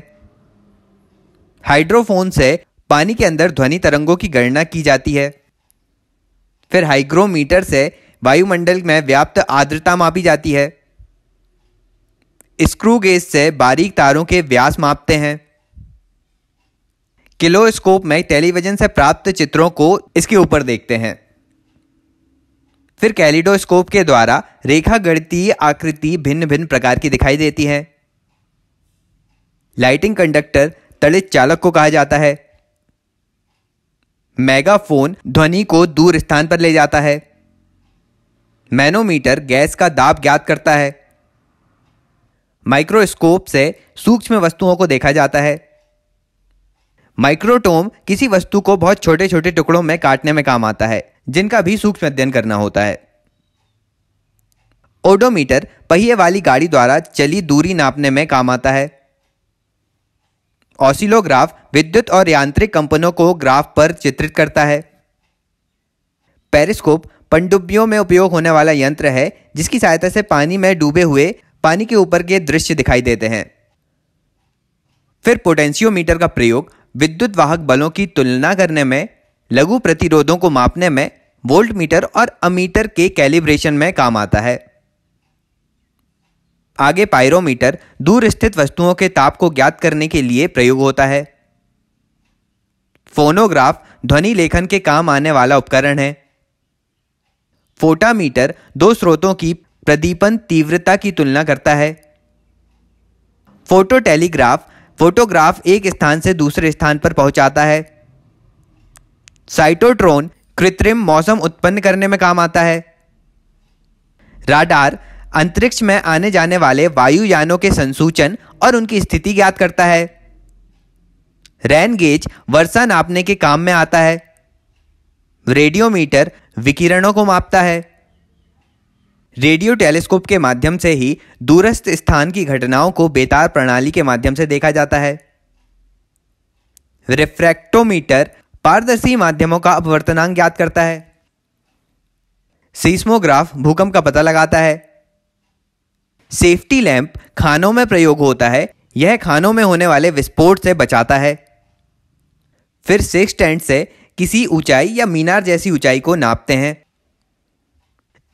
हाइड्रोफोन से पानी के अंदर ध्वनि तरंगों की गणना की जाती है फिर हाइग्रोमीटर से वायुमंडल में व्याप्त आर्द्रता मापी जाती है स्क्रू गेज से बारीक तारों के व्यास मापते हैं किलोस्कोप में टेलीविजन से प्राप्त चित्रों को इसके ऊपर देखते हैं फिर कैलिडोस्कोप के द्वारा रेखा गणितीय आकृति भिन्न भिन्न प्रकार की दिखाई देती है लाइटिंग कंडक्टर तड़ित चालक को कहा जाता है मेगाफोन ध्वनि को दूर स्थान पर ले जाता है मैनोमीटर गैस का दाब ज्ञात करता है माइक्रोस्कोप से सूक्ष्म वस्तुओं को देखा जाता है माइक्रोटोम किसी वस्तु को बहुत छोटे छोटे टुकड़ों में काटने में काम आता है जिनका भी सूक्ष्म अध्ययन करना होता है ओडोमीटर पहिए वाली गाड़ी द्वारा चली दूरी नापने में काम आता है ऑसिलोग्राफ विद्युत और यांत्रिक कंपनों को ग्राफ पर चित्रित करता है पेरिस्कोप पनडुब्बियों में उपयोग होने वाला यंत्र है जिसकी सहायता से पानी में डूबे हुए पानी के ऊपर के दृश्य दिखाई देते हैं फिर पोटेंशियोमीटर का प्रयोग विद्युत वाहक बलों की तुलना करने में लघु प्रतिरोधों को मापने में वोल्ट मीटर और अमीटर के कैलिब्रेशन में काम आता है आगे पायरोमीटर दूर स्थित वस्तुओं के ताप को ज्ञात करने के लिए प्रयोग होता है फोनोग्राफ ध्वनि लेखन के काम आने वाला उपकरण है फोटामीटर दो स्रोतों की प्रदीपन तीव्रता की तुलना करता है फोटोटेलीग्राफ फोटोग्राफ एक स्थान से दूसरे स्थान पर पहुंचाता है साइटोट्रोन कृत्रिम मौसम उत्पन्न करने में काम आता है राडार अंतरिक्ष में आने जाने वाले वायुयानों के संसूचन और उनकी स्थिति ज्ञात करता है रैन गेज वर्षा नापने के काम में आता है रेडियोमीटर विकिरणों को मापता है रेडियो टेलीस्कोप के माध्यम से ही दूरस्थ स्थान की घटनाओं को बेतार प्रणाली के माध्यम से देखा जाता है रिफ्रैक्टोमीटर पारदर्शी माध्यमों का अपवर्तनांक ज्ञात करता है सीस्मोग्राफ भूकंप का पता लगाता है सेफ्टी लैंप खानों में प्रयोग होता है यह खानों में होने वाले विस्फोट से बचाता है फिर सिक्स टेंट से किसी ऊंचाई या मीनार जैसी ऊंचाई को नापते हैं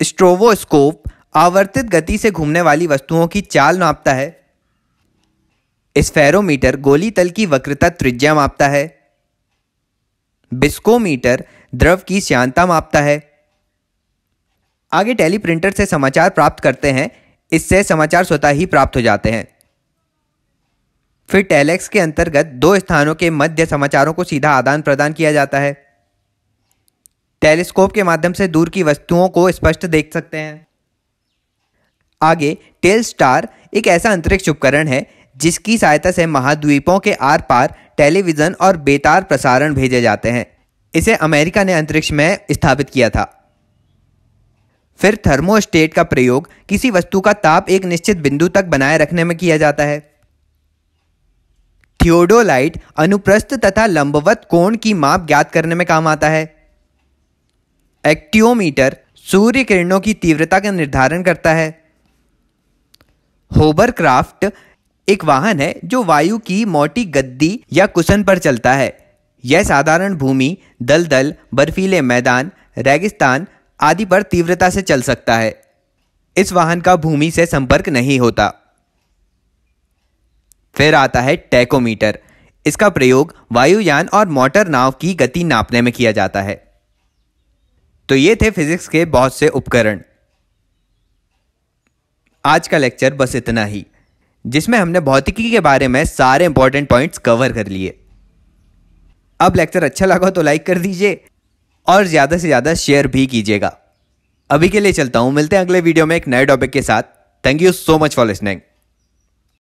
स्ट्रोवोस्कोप आवर्तित गति से घूमने वाली वस्तुओं की चाल नापता है स्फेरोमीटर गोली तल की वक्रता त्रिज्या मापता है बिस्कोमीटर द्रव की श्यांता मापता है आगे टेलीप्रिंटर से समाचार प्राप्त करते हैं इससे समाचार स्वतः ही प्राप्त हो जाते हैं फिर टेलेक्स के अंतर्गत दो स्थानों के मध्य समाचारों को सीधा आदान प्रदान किया जाता है टेलीस्कोप के माध्यम से दूर की वस्तुओं को स्पष्ट देख सकते हैं आगे टेल स्टार एक ऐसा अंतरिक्ष उपकरण है जिसकी सहायता से महाद्वीपों के आर पार टेलीविज़न और बेतार प्रसारण भेजे जाते हैं इसे अमेरिका ने अंतरिक्ष में स्थापित किया था फिर थर्मोस्टेट का प्रयोग किसी वस्तु का ताप एक निश्चित बिंदु तक बनाए रखने में किया जाता है थियोडोलाइट अनुप्रस्थ तथा लंबवत कोण की माप ज्ञात करने में काम आता है एक्टियोमीटर सूर्य किरणों की तीव्रता का निर्धारण करता है होबरक्राफ्ट एक वाहन है जो वायु की मोटी गद्दी या कुशन पर चलता है यह साधारण भूमि दलदल बर्फीले मैदान रेगिस्तान आदि पर तीव्रता से चल सकता है इस वाहन का भूमि से संपर्क नहीं होता फिर आता है टैकोमीटर इसका प्रयोग वायुयान और मोटर नाव की गति नापने में किया जाता है तो ये थे फिजिक्स के बहुत से उपकरण आज का लेक्चर बस इतना ही जिसमें हमने भौतिकी के बारे में सारे इंपॉर्टेंट पॉइंट्स कवर कर लिए अब लेक्चर अच्छा लगा तो लाइक कर दीजिए और ज़्यादा से ज़्यादा शेयर भी कीजिएगा अभी के लिए चलता हूँ मिलते हैं अगले वीडियो में एक नए टॉपिक के साथ thank you so much for listening